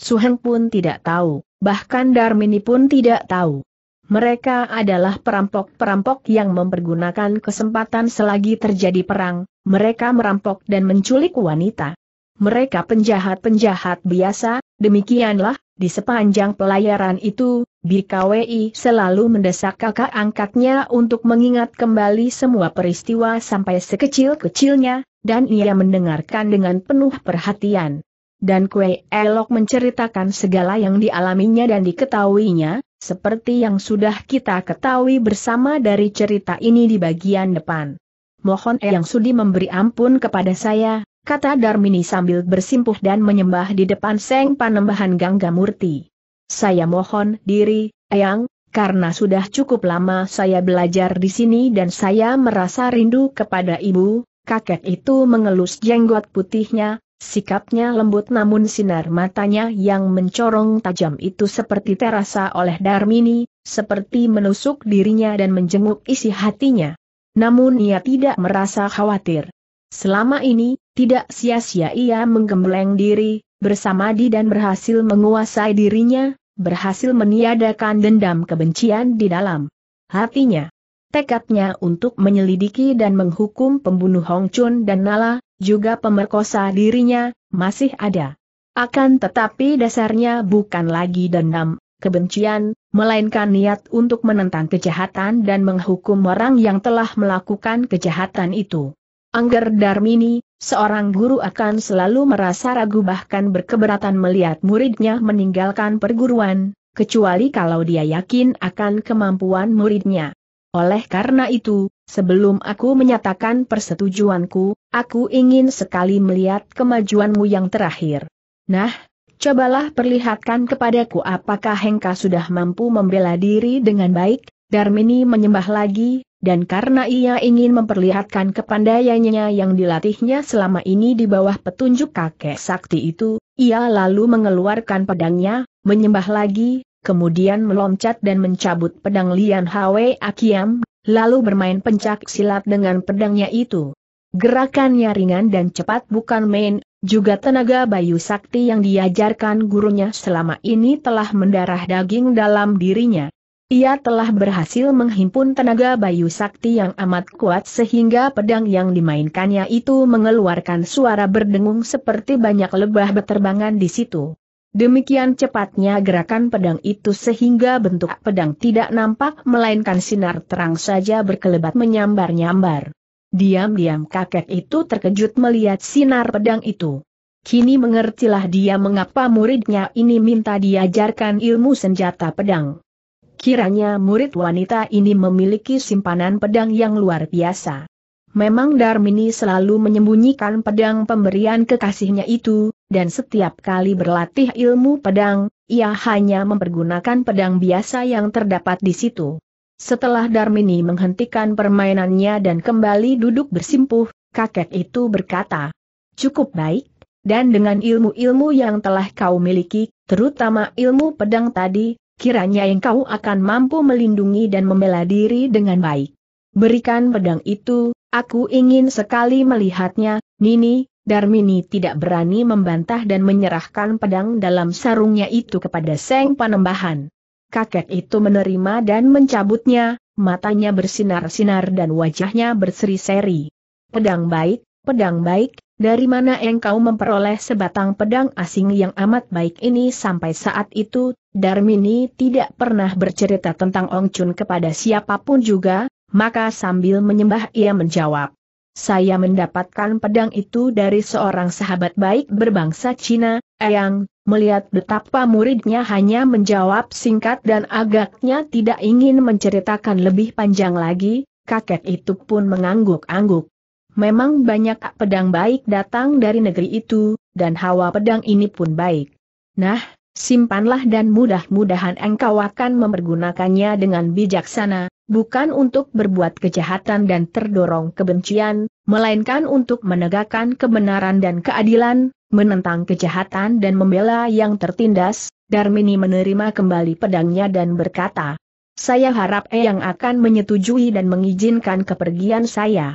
Suheng pun tidak tahu, bahkan Darmini pun tidak tahu. Mereka adalah perampok-perampok yang mempergunakan kesempatan selagi terjadi perang, mereka merampok dan menculik wanita mereka penjahat-penjahat biasa, demikianlah, di sepanjang pelayaran itu, BKWI selalu mendesak kakak angkatnya untuk mengingat kembali semua peristiwa sampai sekecil-kecilnya, dan ia mendengarkan dengan penuh perhatian. Dan Kue Elok menceritakan segala yang dialaminya dan diketahuinya, seperti yang sudah kita ketahui bersama dari cerita ini di bagian depan. Mohon yang sudi memberi ampun kepada saya, kata Darmini sambil bersimpuh dan menyembah di depan Seng Panembahan Gangga Murti. Saya mohon diri, Eyang, karena sudah cukup lama saya belajar di sini dan saya merasa rindu kepada ibu, kakek itu mengelus jenggot putihnya, sikapnya lembut namun sinar matanya yang mencorong tajam itu seperti terasa oleh Darmini, seperti menusuk dirinya dan menjenguk isi hatinya. Namun ia tidak merasa khawatir. Selama ini, tidak sia-sia ia menggembleng diri, bersama dan berhasil menguasai dirinya, berhasil meniadakan dendam kebencian di dalam hatinya. Tekadnya untuk menyelidiki dan menghukum pembunuh Hong Chun dan Nala, juga pemerkosa dirinya, masih ada. Akan tetapi dasarnya bukan lagi dendam, kebencian, melainkan niat untuk menentang kejahatan dan menghukum orang yang telah melakukan kejahatan itu. Angger Darmini, seorang guru akan selalu merasa ragu bahkan berkeberatan melihat muridnya meninggalkan perguruan, kecuali kalau dia yakin akan kemampuan muridnya. Oleh karena itu, sebelum aku menyatakan persetujuanku, aku ingin sekali melihat kemajuanmu yang terakhir. Nah, cobalah perlihatkan kepadaku apakah Hengka sudah mampu membela diri dengan baik, Darmini menyembah lagi, dan karena ia ingin memperlihatkan kepandaiannya yang dilatihnya selama ini di bawah petunjuk kakek sakti itu, ia lalu mengeluarkan pedangnya, menyembah lagi, kemudian meloncat dan mencabut pedang Lian Hwe Akiam, lalu bermain pencak silat dengan pedangnya itu. Gerakannya ringan dan cepat bukan main, juga tenaga bayu sakti yang diajarkan gurunya selama ini telah mendarah daging dalam dirinya. Ia telah berhasil menghimpun tenaga bayu sakti yang amat kuat sehingga pedang yang dimainkannya itu mengeluarkan suara berdengung seperti banyak lebah berterbangan di situ. Demikian cepatnya gerakan pedang itu sehingga bentuk pedang tidak nampak melainkan sinar terang saja berkelebat menyambar-nyambar. Diam-diam kakek itu terkejut melihat sinar pedang itu. Kini mengertilah dia mengapa muridnya ini minta diajarkan ilmu senjata pedang. Kiranya murid wanita ini memiliki simpanan pedang yang luar biasa. Memang Darmini selalu menyembunyikan pedang pemberian kekasihnya itu, dan setiap kali berlatih ilmu pedang, ia hanya mempergunakan pedang biasa yang terdapat di situ. Setelah Darmini menghentikan permainannya dan kembali duduk bersimpuh, kakek itu berkata, Cukup baik, dan dengan ilmu-ilmu yang telah kau miliki, terutama ilmu pedang tadi, Kiranya engkau akan mampu melindungi dan membela diri dengan baik. Berikan pedang itu, aku ingin sekali melihatnya, Nini, Darmini tidak berani membantah dan menyerahkan pedang dalam sarungnya itu kepada Seng Panembahan. Kakek itu menerima dan mencabutnya, matanya bersinar-sinar dan wajahnya berseri-seri. Pedang baik, pedang baik, dari mana engkau memperoleh sebatang pedang asing yang amat baik ini sampai saat itu, Darmini tidak pernah bercerita tentang Ong Chun kepada siapapun juga, maka sambil menyembah ia menjawab. Saya mendapatkan pedang itu dari seorang sahabat baik berbangsa Cina, Eyang, melihat betapa muridnya hanya menjawab singkat dan agaknya tidak ingin menceritakan lebih panjang lagi, kakek itu pun mengangguk-angguk. Memang banyak pedang baik datang dari negeri itu, dan hawa pedang ini pun baik. Nah, simpanlah dan mudah-mudahan engkau akan mempergunakannya dengan bijaksana, bukan untuk berbuat kejahatan dan terdorong kebencian, melainkan untuk menegakkan kebenaran dan keadilan, menentang kejahatan dan membela yang tertindas, Darmini menerima kembali pedangnya dan berkata, saya harap Eyang akan menyetujui dan mengizinkan kepergian saya.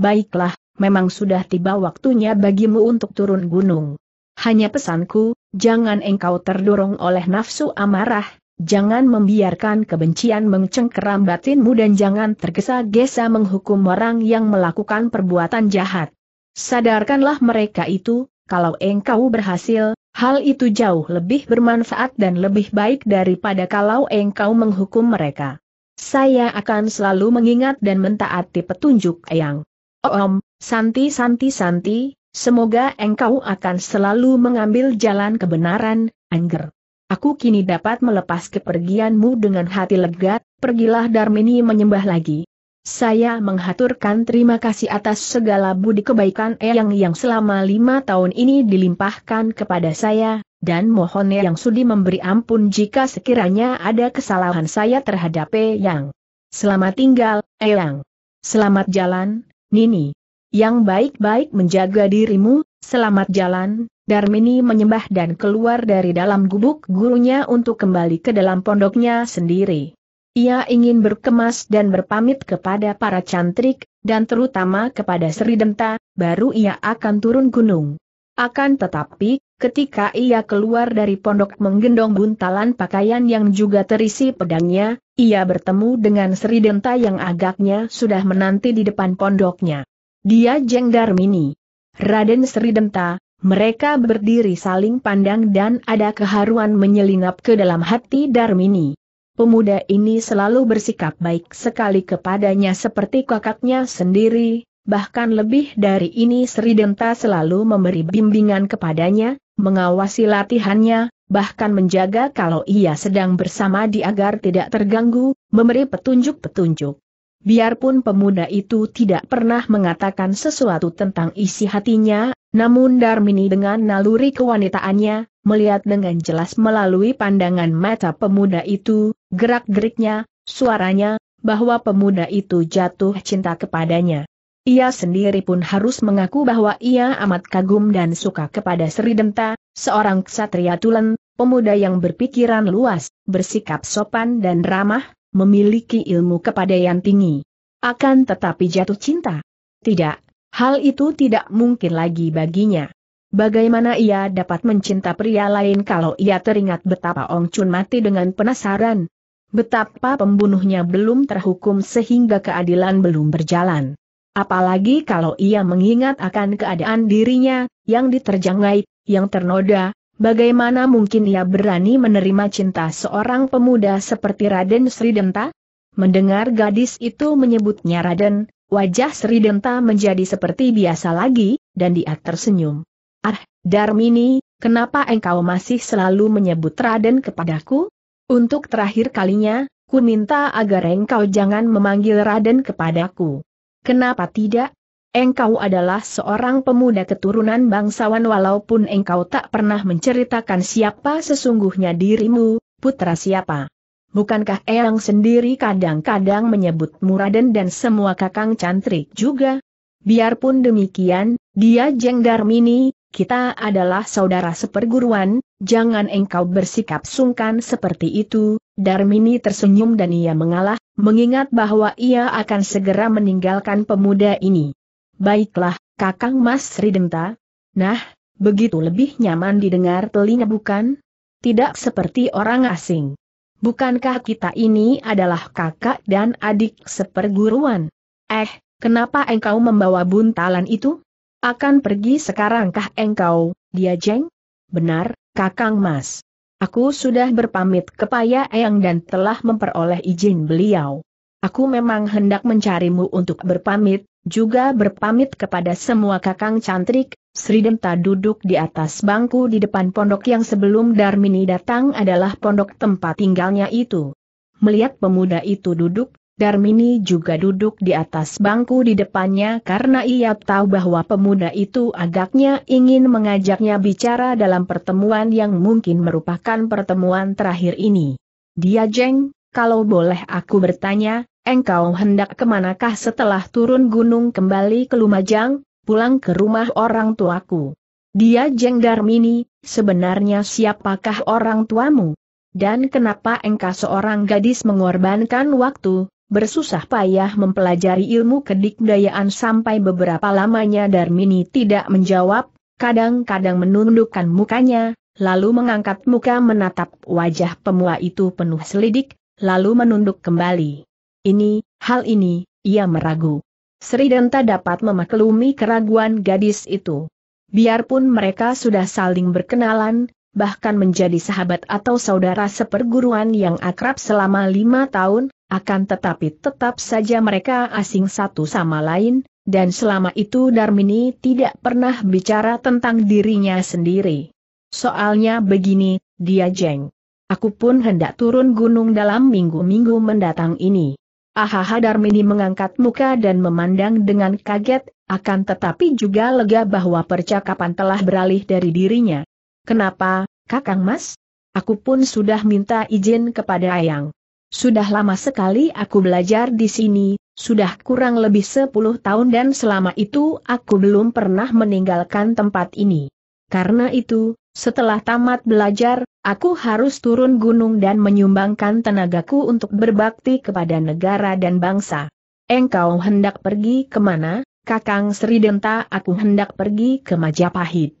Baiklah, memang sudah tiba waktunya bagimu untuk turun gunung. Hanya pesanku, jangan engkau terdorong oleh nafsu amarah, jangan membiarkan kebencian mengcengkeram batinmu dan jangan tergesa-gesa menghukum orang yang melakukan perbuatan jahat. Sadarkanlah mereka itu, kalau engkau berhasil, hal itu jauh lebih bermanfaat dan lebih baik daripada kalau engkau menghukum mereka. Saya akan selalu mengingat dan mentaati petunjuk Eyang. Oh, om, Santi Santi Santi, semoga engkau akan selalu mengambil jalan kebenaran, Angger. Aku kini dapat melepas kepergianmu dengan hati lega, pergilah Darmini menyembah lagi. Saya menghaturkan terima kasih atas segala budi kebaikan Eyang yang selama lima tahun ini dilimpahkan kepada saya, dan mohon Eyang sudi memberi ampun jika sekiranya ada kesalahan saya terhadap Eyang. Selamat tinggal, Eyang. Selamat jalan, Nini, yang baik-baik menjaga dirimu, selamat jalan, Darmini menyembah dan keluar dari dalam gubuk gurunya untuk kembali ke dalam pondoknya sendiri. Ia ingin berkemas dan berpamit kepada para cantrik, dan terutama kepada Sri Denta, baru ia akan turun gunung. Akan tetapi, Ketika ia keluar dari pondok menggendong buntalan pakaian yang juga terisi pedangnya, ia bertemu dengan Sri Denta yang agaknya sudah menanti di depan pondoknya. Dia Jeng Darmini Raden Sri Denta, mereka berdiri saling pandang dan ada keharuan menyelinap ke dalam hati Darmini. Pemuda ini selalu bersikap baik sekali kepadanya seperti kakaknya sendiri, bahkan lebih dari ini Sri Denta selalu memberi bimbingan kepadanya, mengawasi latihannya, bahkan menjaga kalau ia sedang bersama di agar tidak terganggu, memberi petunjuk-petunjuk. Biarpun pemuda itu tidak pernah mengatakan sesuatu tentang isi hatinya, namun Darmini dengan naluri kewanitaannya, melihat dengan jelas melalui pandangan mata pemuda itu, gerak-geriknya, suaranya, bahwa pemuda itu jatuh cinta kepadanya. Ia sendiri pun harus mengaku bahwa ia amat kagum dan suka kepada Sri Denta, seorang ksatria tulen, pemuda yang berpikiran luas, bersikap sopan dan ramah, memiliki ilmu kepada yang tinggi. Akan tetapi jatuh cinta. Tidak, hal itu tidak mungkin lagi baginya. Bagaimana ia dapat mencinta pria lain kalau ia teringat betapa Ong Chun mati dengan penasaran? Betapa pembunuhnya belum terhukum sehingga keadilan belum berjalan. Apalagi kalau ia mengingat akan keadaan dirinya, yang diterjangai, yang ternoda, bagaimana mungkin ia berani menerima cinta seorang pemuda seperti Raden Sri Denta? Mendengar gadis itu menyebutnya Raden, wajah Sri Denta menjadi seperti biasa lagi, dan dia tersenyum. Ah, Darmini, kenapa engkau masih selalu menyebut Raden kepadaku? Untuk terakhir kalinya, ku minta agar engkau jangan memanggil Raden kepadaku. Kenapa tidak? Engkau adalah seorang pemuda keturunan bangsawan walaupun engkau tak pernah menceritakan siapa sesungguhnya dirimu, putra siapa. Bukankah Eyang sendiri kadang-kadang menyebut Muraden dan semua kakang cantrik juga? Biarpun demikian, dia Jeng Darmini, kita adalah saudara seperguruan, jangan engkau bersikap sungkan seperti itu, Darmini tersenyum dan ia mengalah, mengingat bahwa ia akan segera meninggalkan pemuda ini. Baiklah, Kakang Mas Ridenta. Nah, begitu lebih nyaman didengar telinga bukan? Tidak seperti orang asing. Bukankah kita ini adalah kakak dan adik seperguruan? Eh, kenapa engkau membawa buntalan itu? Akan pergi sekarangkah engkau, dia jeng? Benar, Kakang Mas. Aku sudah berpamit kepada Eyang dan telah memperoleh izin beliau. Aku memang hendak mencarimu untuk berpamit, juga berpamit kepada semua kakang cantrik, Denta duduk di atas bangku di depan pondok yang sebelum Darmini datang adalah pondok tempat tinggalnya itu. Melihat pemuda itu duduk, Darmini juga duduk di atas bangku di depannya karena ia tahu bahwa pemuda itu agaknya ingin mengajaknya bicara dalam pertemuan yang mungkin merupakan pertemuan terakhir ini. Dia jeng, kalau boleh aku bertanya, engkau hendak kemanakah setelah turun gunung kembali ke Lumajang, pulang ke rumah orang tuaku? Dia jeng Darmini, sebenarnya siapakah orang tuamu? Dan kenapa engkau seorang gadis mengorbankan waktu, bersusah payah mempelajari ilmu kedikdayaan sampai beberapa lamanya Darmini tidak menjawab, kadang-kadang menundukkan mukanya, lalu mengangkat muka menatap wajah pemua itu penuh selidik, lalu menunduk kembali. Ini, hal ini, ia meragu. Sri Danta dapat memaklumi keraguan gadis itu. Biarpun mereka sudah saling berkenalan, bahkan menjadi sahabat atau saudara seperguruan yang akrab selama lima tahun, akan tetapi tetap saja mereka asing satu sama lain, dan selama itu Darmini tidak pernah bicara tentang dirinya sendiri. Soalnya begini, dia jeng. Aku pun hendak turun gunung dalam minggu-minggu mendatang ini. Ahaha Darmini mengangkat muka dan memandang dengan kaget, akan tetapi juga lega bahwa percakapan telah beralih dari dirinya. Kenapa, Kakang Mas? Aku pun sudah minta izin kepada Ayang. Sudah lama sekali aku belajar di sini, sudah kurang lebih sepuluh tahun dan selama itu aku belum pernah meninggalkan tempat ini. Karena itu, setelah tamat belajar, aku harus turun gunung dan menyumbangkan tenagaku untuk berbakti kepada negara dan bangsa. Engkau hendak pergi kemana, Kakang Sri Denta? aku hendak pergi ke Majapahit.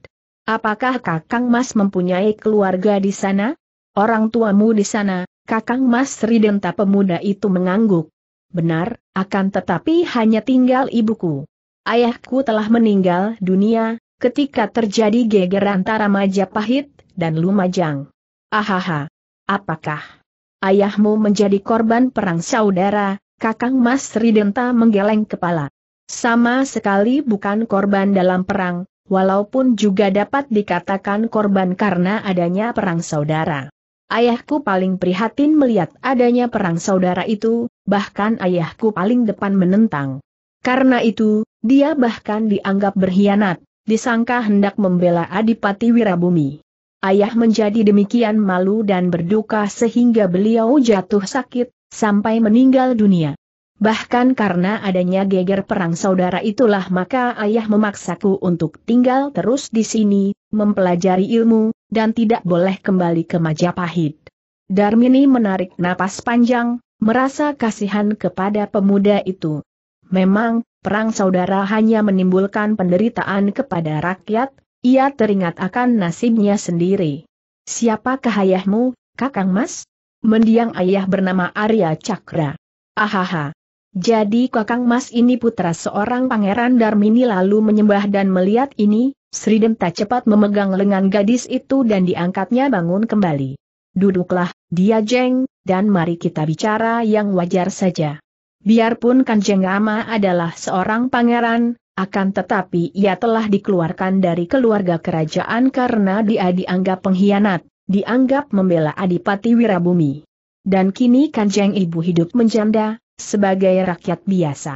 Apakah Kakang Mas mempunyai keluarga di sana? Orang tuamu di sana, Kakang Mas Ridenta pemuda itu mengangguk. Benar, akan tetapi hanya tinggal ibuku. Ayahku telah meninggal dunia, ketika terjadi geger antara Majapahit dan Lumajang. Ahaha. Apakah ayahmu menjadi korban perang saudara? Kakang Mas Ridenta menggeleng kepala. Sama sekali bukan korban dalam perang, walaupun juga dapat dikatakan korban karena adanya perang saudara. Ayahku paling prihatin melihat adanya perang saudara itu, bahkan ayahku paling depan menentang. Karena itu, dia bahkan dianggap berkhianat, disangka hendak membela Adipati Wirabumi. Ayah menjadi demikian malu dan berduka sehingga beliau jatuh sakit, sampai meninggal dunia. Bahkan karena adanya geger perang saudara itulah maka ayah memaksaku untuk tinggal terus di sini, mempelajari ilmu, dan tidak boleh kembali ke Majapahit. Darmini menarik napas panjang, merasa kasihan kepada pemuda itu. Memang, perang saudara hanya menimbulkan penderitaan kepada rakyat, ia teringat akan nasibnya sendiri. Siapa kahayahmu, Kakang Mas? Mendiang ayah bernama Arya Cakra. Ahaha. Jadi Kakang Mas ini putra seorang pangeran Darmini lalu menyembah dan melihat ini, tak cepat memegang lengan gadis itu dan diangkatnya bangun kembali. Duduklah, dia jeng, dan mari kita bicara yang wajar saja. Biarpun Kanjeng Rama adalah seorang pangeran, akan tetapi ia telah dikeluarkan dari keluarga kerajaan karena dia dianggap pengkhianat, dianggap membela Adipati Wirabumi. Dan kini Kanjeng Ibu hidup menjanda, sebagai rakyat biasa.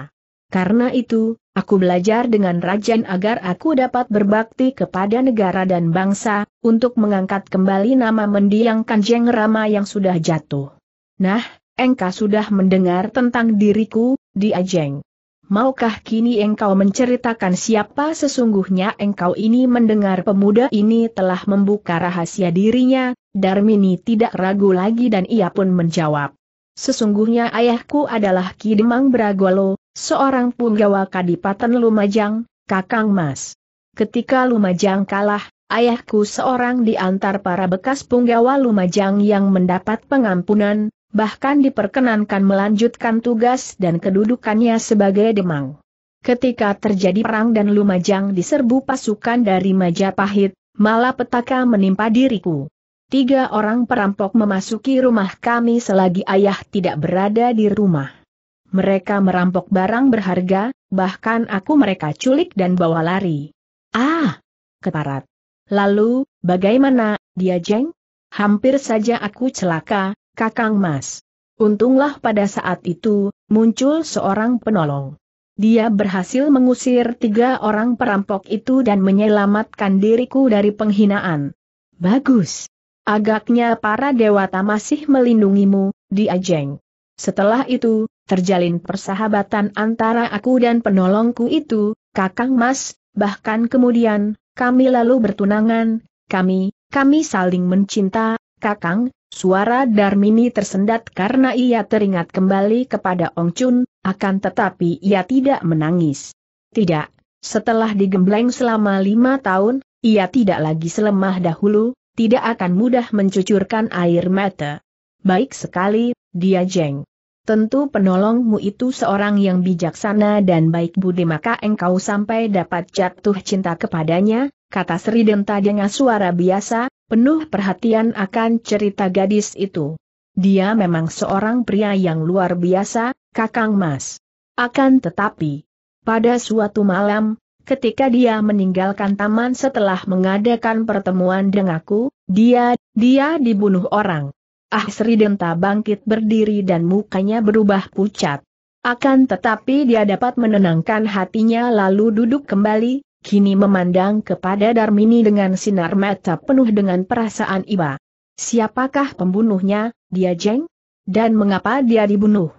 Karena itu, Aku belajar dengan rajin agar aku dapat berbakti kepada negara dan bangsa, untuk mengangkat kembali nama mendiang Kanjeng Rama yang sudah jatuh. Nah, engkau sudah mendengar tentang diriku, di Ajeng. Maukah kini engkau menceritakan siapa sesungguhnya engkau ini mendengar pemuda ini telah membuka rahasia dirinya, Darmini tidak ragu lagi dan ia pun menjawab. Sesungguhnya ayahku adalah Kidemang Bragolo, Seorang punggawa Kadipaten Lumajang, Kakang Mas. Ketika Lumajang kalah, ayahku seorang di antar para bekas punggawa Lumajang yang mendapat pengampunan, bahkan diperkenankan melanjutkan tugas dan kedudukannya sebagai demang. Ketika terjadi perang dan Lumajang diserbu pasukan dari Majapahit, malah petaka menimpa diriku. Tiga orang perampok memasuki rumah kami selagi ayah tidak berada di rumah mereka merampok barang berharga, bahkan aku mereka culik dan bawa lari. Ah! Keparat. Lalu, bagaimana, dia jeng? Hampir saja aku celaka, Kakang Mas. Untunglah pada saat itu, muncul seorang penolong. Dia berhasil mengusir tiga orang perampok itu dan menyelamatkan diriku dari penghinaan. Bagus. Agaknya para dewata masih melindungimu, dia jeng. Setelah itu, terjalin persahabatan antara aku dan penolongku itu, Kakang Mas, bahkan kemudian, kami lalu bertunangan, kami, kami saling mencinta, Kakang, suara Darmini tersendat karena ia teringat kembali kepada Ong Chun, akan tetapi ia tidak menangis. Tidak, setelah digembleng selama lima tahun, ia tidak lagi selemah dahulu, tidak akan mudah mencucurkan air mata. Baik sekali, dia jeng. Tentu penolongmu itu seorang yang bijaksana dan baik budi maka engkau sampai dapat jatuh cinta kepadanya, kata Sri Denta dengan suara biasa, penuh perhatian akan cerita gadis itu. Dia memang seorang pria yang luar biasa, Kakang Mas. Akan tetapi, pada suatu malam, ketika dia meninggalkan taman setelah mengadakan pertemuan denganku, dia, dia dibunuh orang. Ah Sri Denta bangkit berdiri dan mukanya berubah pucat. Akan tetapi dia dapat menenangkan hatinya lalu duduk kembali, kini memandang kepada Darmini dengan sinar mata penuh dengan perasaan iba. Siapakah pembunuhnya, dia jeng? Dan mengapa dia dibunuh?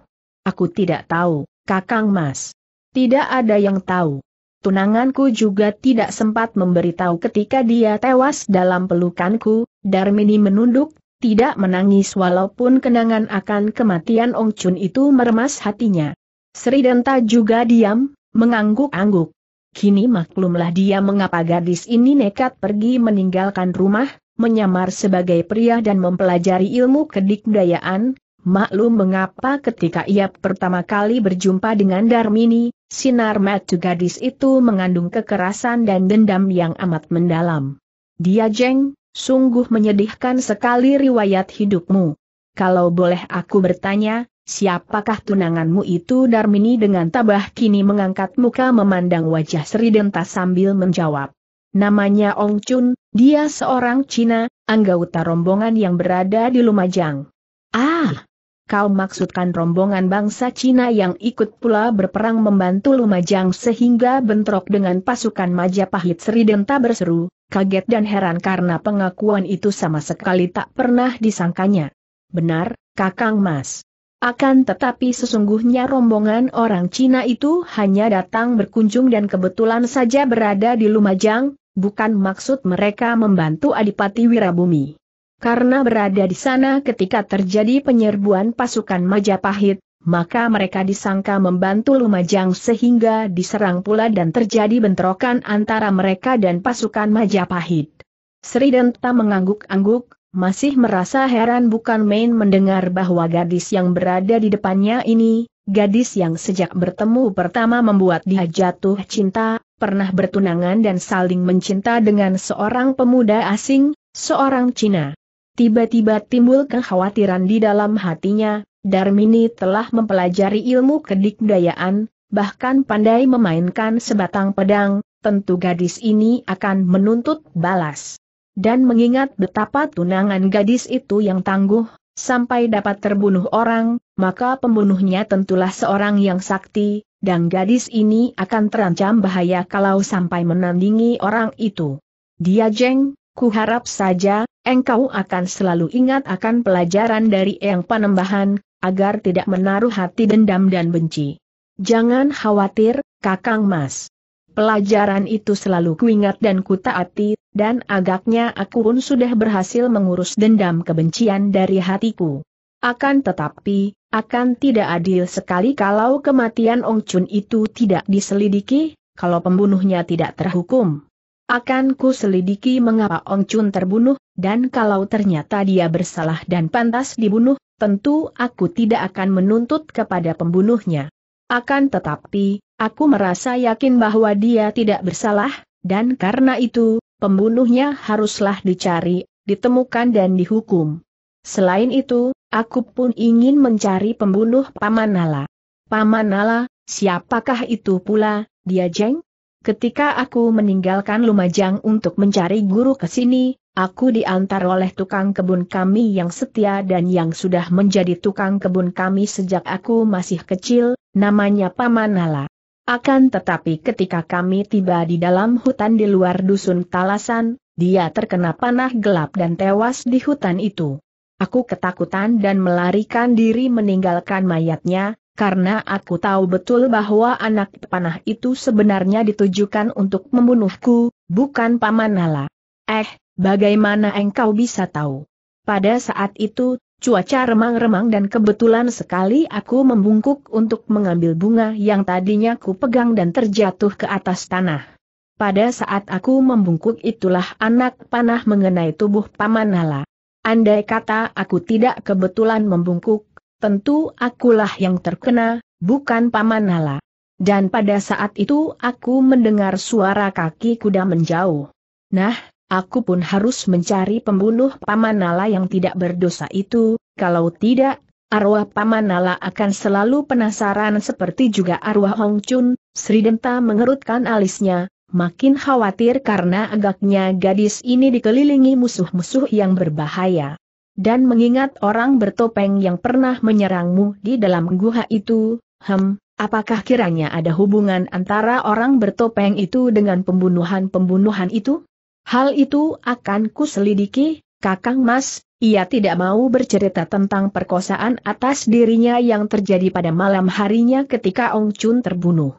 Aku tidak tahu, Kakang Mas. Tidak ada yang tahu. Tunanganku juga tidak sempat memberitahu ketika dia tewas dalam pelukanku, Darmini menunduk, tidak menangis walaupun kenangan akan kematian Ong Chun itu meremas hatinya. Sri Denta juga diam, mengangguk-angguk. Kini maklumlah dia mengapa gadis ini nekat pergi meninggalkan rumah, menyamar sebagai pria dan mempelajari ilmu kedikdayaan, maklum mengapa ketika ia pertama kali berjumpa dengan Darmini, sinar mata gadis itu mengandung kekerasan dan dendam yang amat mendalam. Dia jeng, Sungguh menyedihkan sekali riwayat hidupmu. Kalau boleh aku bertanya, siapakah tunanganmu itu Darmini dengan tabah kini mengangkat muka memandang wajah Sri Denta sambil menjawab. Namanya Ong Chun, dia seorang Cina, anggota rombongan yang berada di Lumajang. Ah, Kau maksudkan rombongan bangsa Cina yang ikut pula berperang membantu Lumajang sehingga bentrok dengan pasukan Majapahit Sri Denta berseru, kaget dan heran karena pengakuan itu sama sekali tak pernah disangkanya. Benar, Kakang Mas. Akan tetapi sesungguhnya rombongan orang Cina itu hanya datang berkunjung dan kebetulan saja berada di Lumajang, bukan maksud mereka membantu Adipati Wirabumi. Karena berada di sana ketika terjadi penyerbuan pasukan Majapahit, maka mereka disangka membantu Lumajang sehingga diserang pula dan terjadi bentrokan antara mereka dan pasukan Majapahit. Sri Denta mengangguk-angguk, masih merasa heran bukan main mendengar bahwa gadis yang berada di depannya ini, gadis yang sejak bertemu pertama membuat dia jatuh cinta, pernah bertunangan dan saling mencinta dengan seorang pemuda asing, seorang Cina. Tiba-tiba timbul kekhawatiran di dalam hatinya, Darmini telah mempelajari ilmu kedikdayaan, bahkan pandai memainkan sebatang pedang, tentu gadis ini akan menuntut balas. Dan mengingat betapa tunangan gadis itu yang tangguh, sampai dapat terbunuh orang, maka pembunuhnya tentulah seorang yang sakti, dan gadis ini akan terancam bahaya kalau sampai menandingi orang itu. Dia jeng, kuharap saja, engkau akan selalu ingat akan pelajaran dari yang panembahan, agar tidak menaruh hati dendam dan benci. Jangan khawatir, Kakang Mas. Pelajaran itu selalu kuingat dan kutaati, dan agaknya aku pun sudah berhasil mengurus dendam kebencian dari hatiku. Akan tetapi, akan tidak adil sekali kalau kematian Ong Chun itu tidak diselidiki, kalau pembunuhnya tidak terhukum. Akan ku selidiki mengapa Ong Chun terbunuh, dan kalau ternyata dia bersalah dan pantas dibunuh, tentu aku tidak akan menuntut kepada pembunuhnya. Akan tetapi, aku merasa yakin bahwa dia tidak bersalah, dan karena itu, pembunuhnya haruslah dicari, ditemukan dan dihukum. Selain itu, aku pun ingin mencari pembunuh Paman Nala. Paman Nala, siapakah itu pula, dia jeng? Ketika aku meninggalkan Lumajang untuk mencari guru ke sini, aku diantar oleh tukang kebun kami yang setia dan yang sudah menjadi tukang kebun kami sejak aku masih kecil, namanya Pamanala. Akan tetapi ketika kami tiba di dalam hutan di luar dusun Talasan, dia terkena panah gelap dan tewas di hutan itu. Aku ketakutan dan melarikan diri meninggalkan mayatnya, karena aku tahu betul bahwa anak panah itu sebenarnya ditujukan untuk membunuhku, bukan Paman Nala. Eh, bagaimana engkau bisa tahu? Pada saat itu, cuaca remang-remang dan kebetulan sekali aku membungkuk untuk mengambil bunga yang tadinya ku pegang dan terjatuh ke atas tanah. Pada saat aku membungkuk itulah anak panah mengenai tubuh Paman Nala. Andai kata aku tidak kebetulan membungkuk, tentu akulah yang terkena, bukan Paman Nala. Dan pada saat itu aku mendengar suara kaki kuda menjauh. Nah, aku pun harus mencari pembunuh Paman Nala yang tidak berdosa itu, kalau tidak, arwah Paman Nala akan selalu penasaran seperti juga arwah Hong Chun, Sri Denta mengerutkan alisnya, makin khawatir karena agaknya gadis ini dikelilingi musuh-musuh yang berbahaya dan mengingat orang bertopeng yang pernah menyerangmu di dalam guha itu, hem, apakah kiranya ada hubungan antara orang bertopeng itu dengan pembunuhan-pembunuhan itu? Hal itu akan kuselidiki, Kakang Mas, ia tidak mau bercerita tentang perkosaan atas dirinya yang terjadi pada malam harinya ketika Ong Chun terbunuh.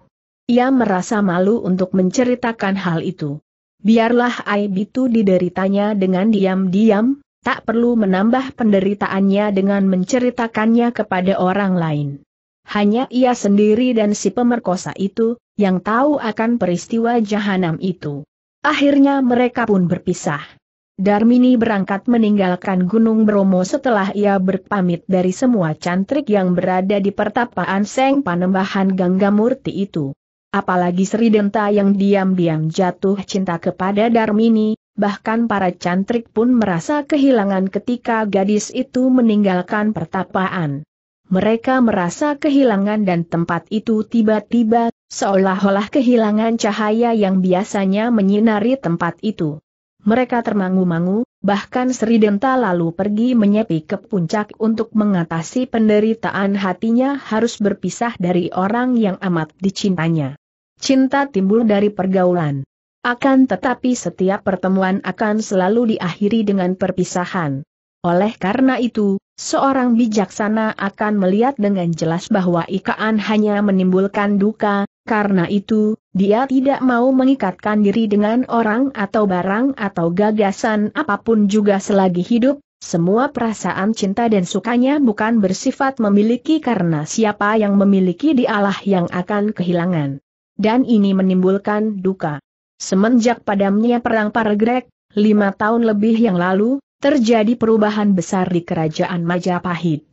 Ia merasa malu untuk menceritakan hal itu. Biarlah aib itu dideritanya dengan diam-diam, tak perlu menambah penderitaannya dengan menceritakannya kepada orang lain. Hanya ia sendiri dan si pemerkosa itu, yang tahu akan peristiwa jahanam itu. Akhirnya mereka pun berpisah. Darmini berangkat meninggalkan Gunung Bromo setelah ia berpamit dari semua cantrik yang berada di pertapaan Seng Panembahan Gangga Murti itu. Apalagi Sri Denta yang diam-diam jatuh cinta kepada Darmini, bahkan para cantrik pun merasa kehilangan ketika gadis itu meninggalkan pertapaan. Mereka merasa kehilangan dan tempat itu tiba-tiba, seolah-olah kehilangan cahaya yang biasanya menyinari tempat itu. Mereka termangu-mangu, bahkan Sri Denta lalu pergi menyepi ke puncak untuk mengatasi penderitaan hatinya harus berpisah dari orang yang amat dicintanya. Cinta timbul dari pergaulan. Akan tetapi setiap pertemuan akan selalu diakhiri dengan perpisahan. Oleh karena itu, seorang bijaksana akan melihat dengan jelas bahwa ikaan hanya menimbulkan duka, karena itu, dia tidak mau mengikatkan diri dengan orang atau barang atau gagasan apapun juga selagi hidup, semua perasaan cinta dan sukanya bukan bersifat memiliki karena siapa yang memiliki dialah yang akan kehilangan. Dan ini menimbulkan duka. Semenjak padamnya Perang Paregrek, lima tahun lebih yang lalu, terjadi perubahan besar di Kerajaan Majapahit.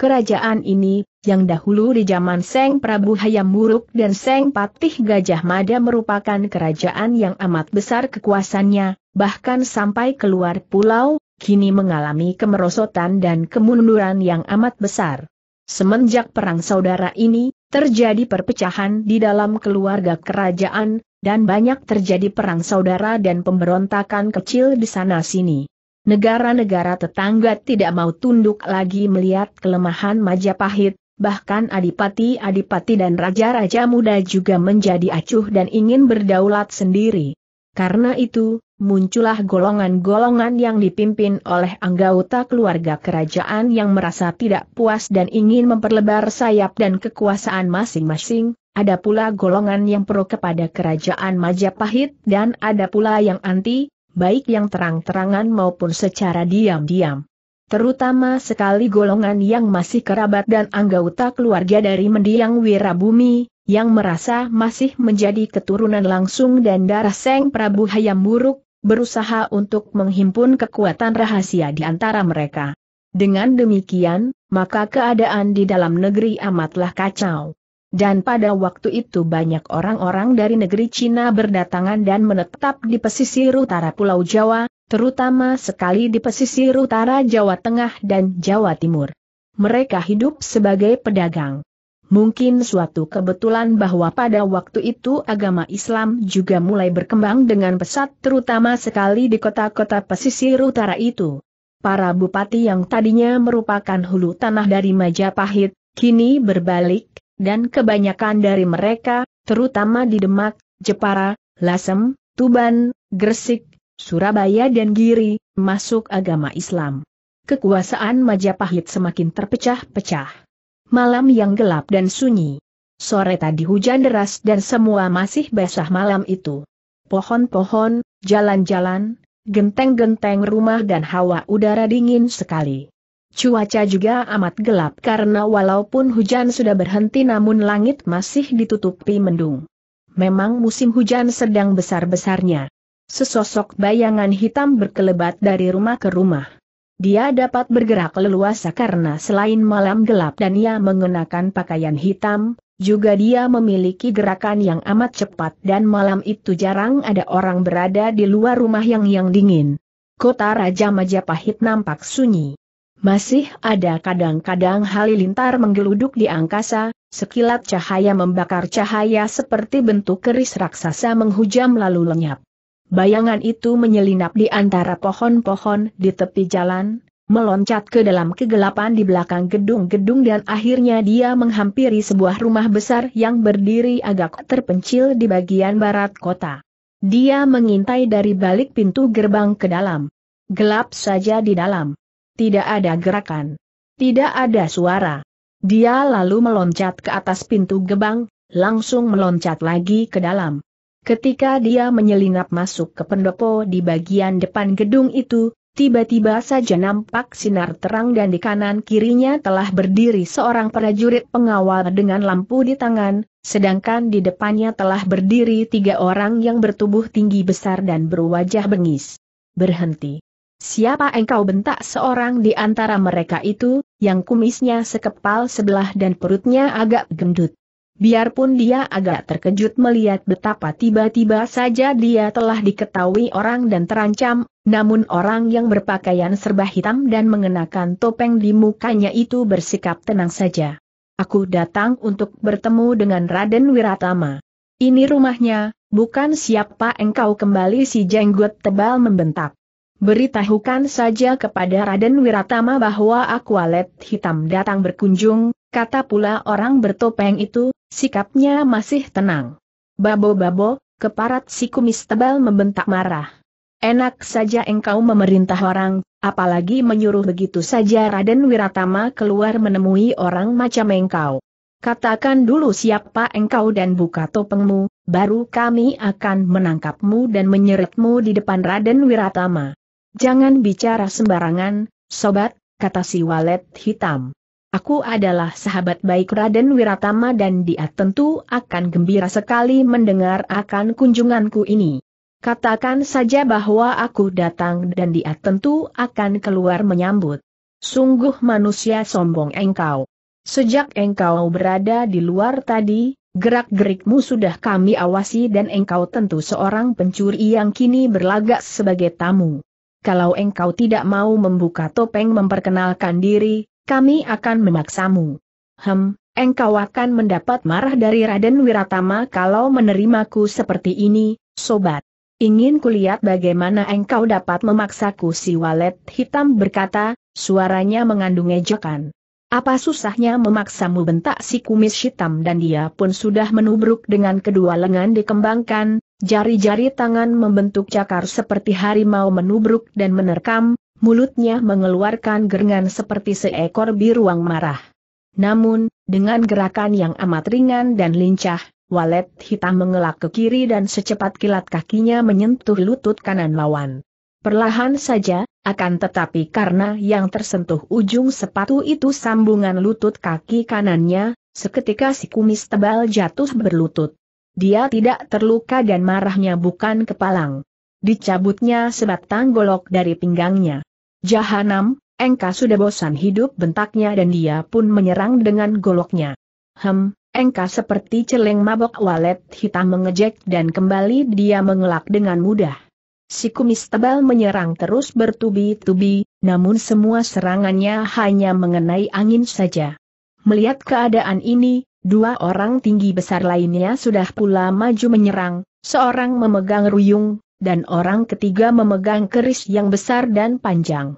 Kerajaan ini, yang dahulu di zaman Seng Prabu Hayam Wuruk dan Seng Patih Gajah Mada merupakan kerajaan yang amat besar kekuasannya, bahkan sampai keluar pulau, kini mengalami kemerosotan dan kemunduran yang amat besar. Semenjak perang saudara ini, Terjadi perpecahan di dalam keluarga kerajaan, dan banyak terjadi perang saudara dan pemberontakan kecil di sana-sini. Negara-negara tetangga tidak mau tunduk lagi melihat kelemahan Majapahit, bahkan adipati-adipati dan raja-raja muda juga menjadi acuh dan ingin berdaulat sendiri. Karena itu, muncullah golongan-golongan yang dipimpin oleh anggota keluarga kerajaan yang merasa tidak puas dan ingin memperlebar sayap dan kekuasaan masing-masing, ada pula golongan yang pro kepada kerajaan Majapahit dan ada pula yang anti, baik yang terang-terangan maupun secara diam-diam. Terutama sekali golongan yang masih kerabat dan anggota keluarga dari mendiang Wirabumi, yang merasa masih menjadi keturunan langsung dan darah Seng Prabu Hayam Buruk, berusaha untuk menghimpun kekuatan rahasia di antara mereka. Dengan demikian, maka keadaan di dalam negeri amatlah kacau. Dan pada waktu itu banyak orang-orang dari negeri Cina berdatangan dan menetap di pesisir utara Pulau Jawa, terutama sekali di pesisir utara Jawa Tengah dan Jawa Timur. Mereka hidup sebagai pedagang. Mungkin suatu kebetulan bahwa pada waktu itu agama Islam juga mulai berkembang dengan pesat terutama sekali di kota-kota pesisir utara itu. Para bupati yang tadinya merupakan hulu tanah dari Majapahit, kini berbalik, dan kebanyakan dari mereka, terutama di Demak, Jepara, Lasem, Tuban, Gresik, Surabaya dan Giri, masuk agama Islam. Kekuasaan Majapahit semakin terpecah-pecah malam yang gelap dan sunyi. Sore tadi hujan deras dan semua masih basah malam itu. Pohon-pohon, jalan-jalan, genteng-genteng rumah dan hawa udara dingin sekali. Cuaca juga amat gelap karena walaupun hujan sudah berhenti namun langit masih ditutupi mendung. Memang musim hujan sedang besar-besarnya. Sesosok bayangan hitam berkelebat dari rumah ke rumah. Dia dapat bergerak leluasa karena selain malam gelap dan ia mengenakan pakaian hitam, juga dia memiliki gerakan yang amat cepat dan malam itu jarang ada orang berada di luar rumah yang yang dingin. Kota Raja Majapahit nampak sunyi. Masih ada kadang-kadang halilintar menggeluduk di angkasa, sekilat cahaya membakar cahaya seperti bentuk keris raksasa menghujam lalu lenyap. Bayangan itu menyelinap di antara pohon-pohon di tepi jalan, meloncat ke dalam kegelapan di belakang gedung-gedung dan akhirnya dia menghampiri sebuah rumah besar yang berdiri agak terpencil di bagian barat kota. Dia mengintai dari balik pintu gerbang ke dalam. Gelap saja di dalam. Tidak ada gerakan. Tidak ada suara. Dia lalu meloncat ke atas pintu gerbang, langsung meloncat lagi ke dalam. Ketika dia menyelinap masuk ke pendopo di bagian depan gedung itu, tiba-tiba saja nampak sinar terang dan di kanan kirinya telah berdiri seorang prajurit pengawal dengan lampu di tangan, sedangkan di depannya telah berdiri tiga orang yang bertubuh tinggi besar dan berwajah bengis. Berhenti. Siapa engkau bentak seorang di antara mereka itu, yang kumisnya sekepal sebelah dan perutnya agak gendut. Biarpun dia agak terkejut melihat betapa tiba-tiba saja dia telah diketahui orang dan terancam, namun orang yang berpakaian serba hitam dan mengenakan topeng di mukanya itu bersikap tenang saja. Aku datang untuk bertemu dengan Raden Wiratama. Ini rumahnya, bukan siapa engkau kembali si jenggot tebal membentak. Beritahukan saja kepada Raden Wiratama bahwa aku Aqualet hitam datang berkunjung, kata pula orang bertopeng itu, Sikapnya masih tenang. Babo-babo, keparat si kumis tebal membentak marah. Enak saja engkau memerintah orang, apalagi menyuruh begitu saja Raden Wiratama keluar menemui orang macam engkau. Katakan dulu siapa engkau dan buka topengmu, baru kami akan menangkapmu dan menyeretmu di depan Raden Wiratama. Jangan bicara sembarangan, sobat, kata si walet hitam. Aku adalah sahabat baik Raden Wiratama dan dia tentu akan gembira sekali mendengar akan kunjunganku ini. Katakan saja bahwa aku datang dan dia tentu akan keluar menyambut. Sungguh manusia sombong engkau. Sejak engkau berada di luar tadi, gerak-gerikmu sudah kami awasi dan engkau tentu seorang pencuri yang kini berlagak sebagai tamu. Kalau engkau tidak mau membuka topeng memperkenalkan diri, kami akan memaksamu. Hem, engkau akan mendapat marah dari Raden Wiratama kalau menerimaku seperti ini, sobat. Ingin kulihat bagaimana engkau dapat memaksaku si walet hitam berkata, suaranya mengandung ejekan. Apa susahnya memaksamu bentak si kumis hitam dan dia pun sudah menubruk dengan kedua lengan dikembangkan, jari-jari tangan membentuk cakar seperti harimau menubruk dan menerkam, mulutnya mengeluarkan gerengan seperti seekor biruang marah. Namun, dengan gerakan yang amat ringan dan lincah, walet hitam mengelak ke kiri dan secepat kilat kakinya menyentuh lutut kanan lawan. Perlahan saja, akan tetapi karena yang tersentuh ujung sepatu itu sambungan lutut kaki kanannya, seketika si kumis tebal jatuh berlutut. Dia tidak terluka dan marahnya bukan kepalang dicabutnya sebatang golok dari pinggangnya. Jahanam, Engka sudah bosan hidup bentaknya dan dia pun menyerang dengan goloknya. Hem, Engka seperti celeng mabok walet hitam mengejek dan kembali dia mengelak dengan mudah. Si kumis tebal menyerang terus bertubi-tubi, namun semua serangannya hanya mengenai angin saja. Melihat keadaan ini, dua orang tinggi besar lainnya sudah pula maju menyerang, seorang memegang ruyung, dan orang ketiga memegang keris yang besar dan panjang.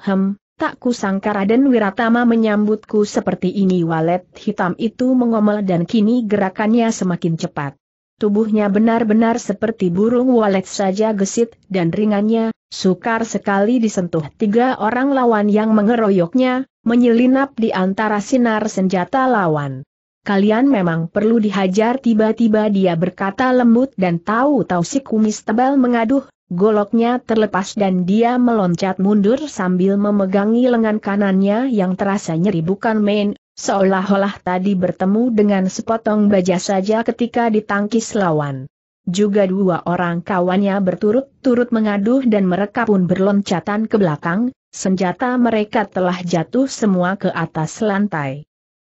Hem, tak kusangka Raden Wiratama menyambutku seperti ini walet hitam itu mengomel dan kini gerakannya semakin cepat. Tubuhnya benar-benar seperti burung walet saja gesit dan ringannya, sukar sekali disentuh tiga orang lawan yang mengeroyoknya, menyelinap di antara sinar senjata lawan kalian memang perlu dihajar tiba-tiba dia berkata lembut dan tahu-tahu si kumis tebal mengaduh, goloknya terlepas dan dia meloncat mundur sambil memegangi lengan kanannya yang terasa nyeri bukan main, seolah-olah tadi bertemu dengan sepotong baja saja ketika ditangkis lawan. Juga dua orang kawannya berturut-turut mengaduh dan mereka pun berloncatan ke belakang, senjata mereka telah jatuh semua ke atas lantai.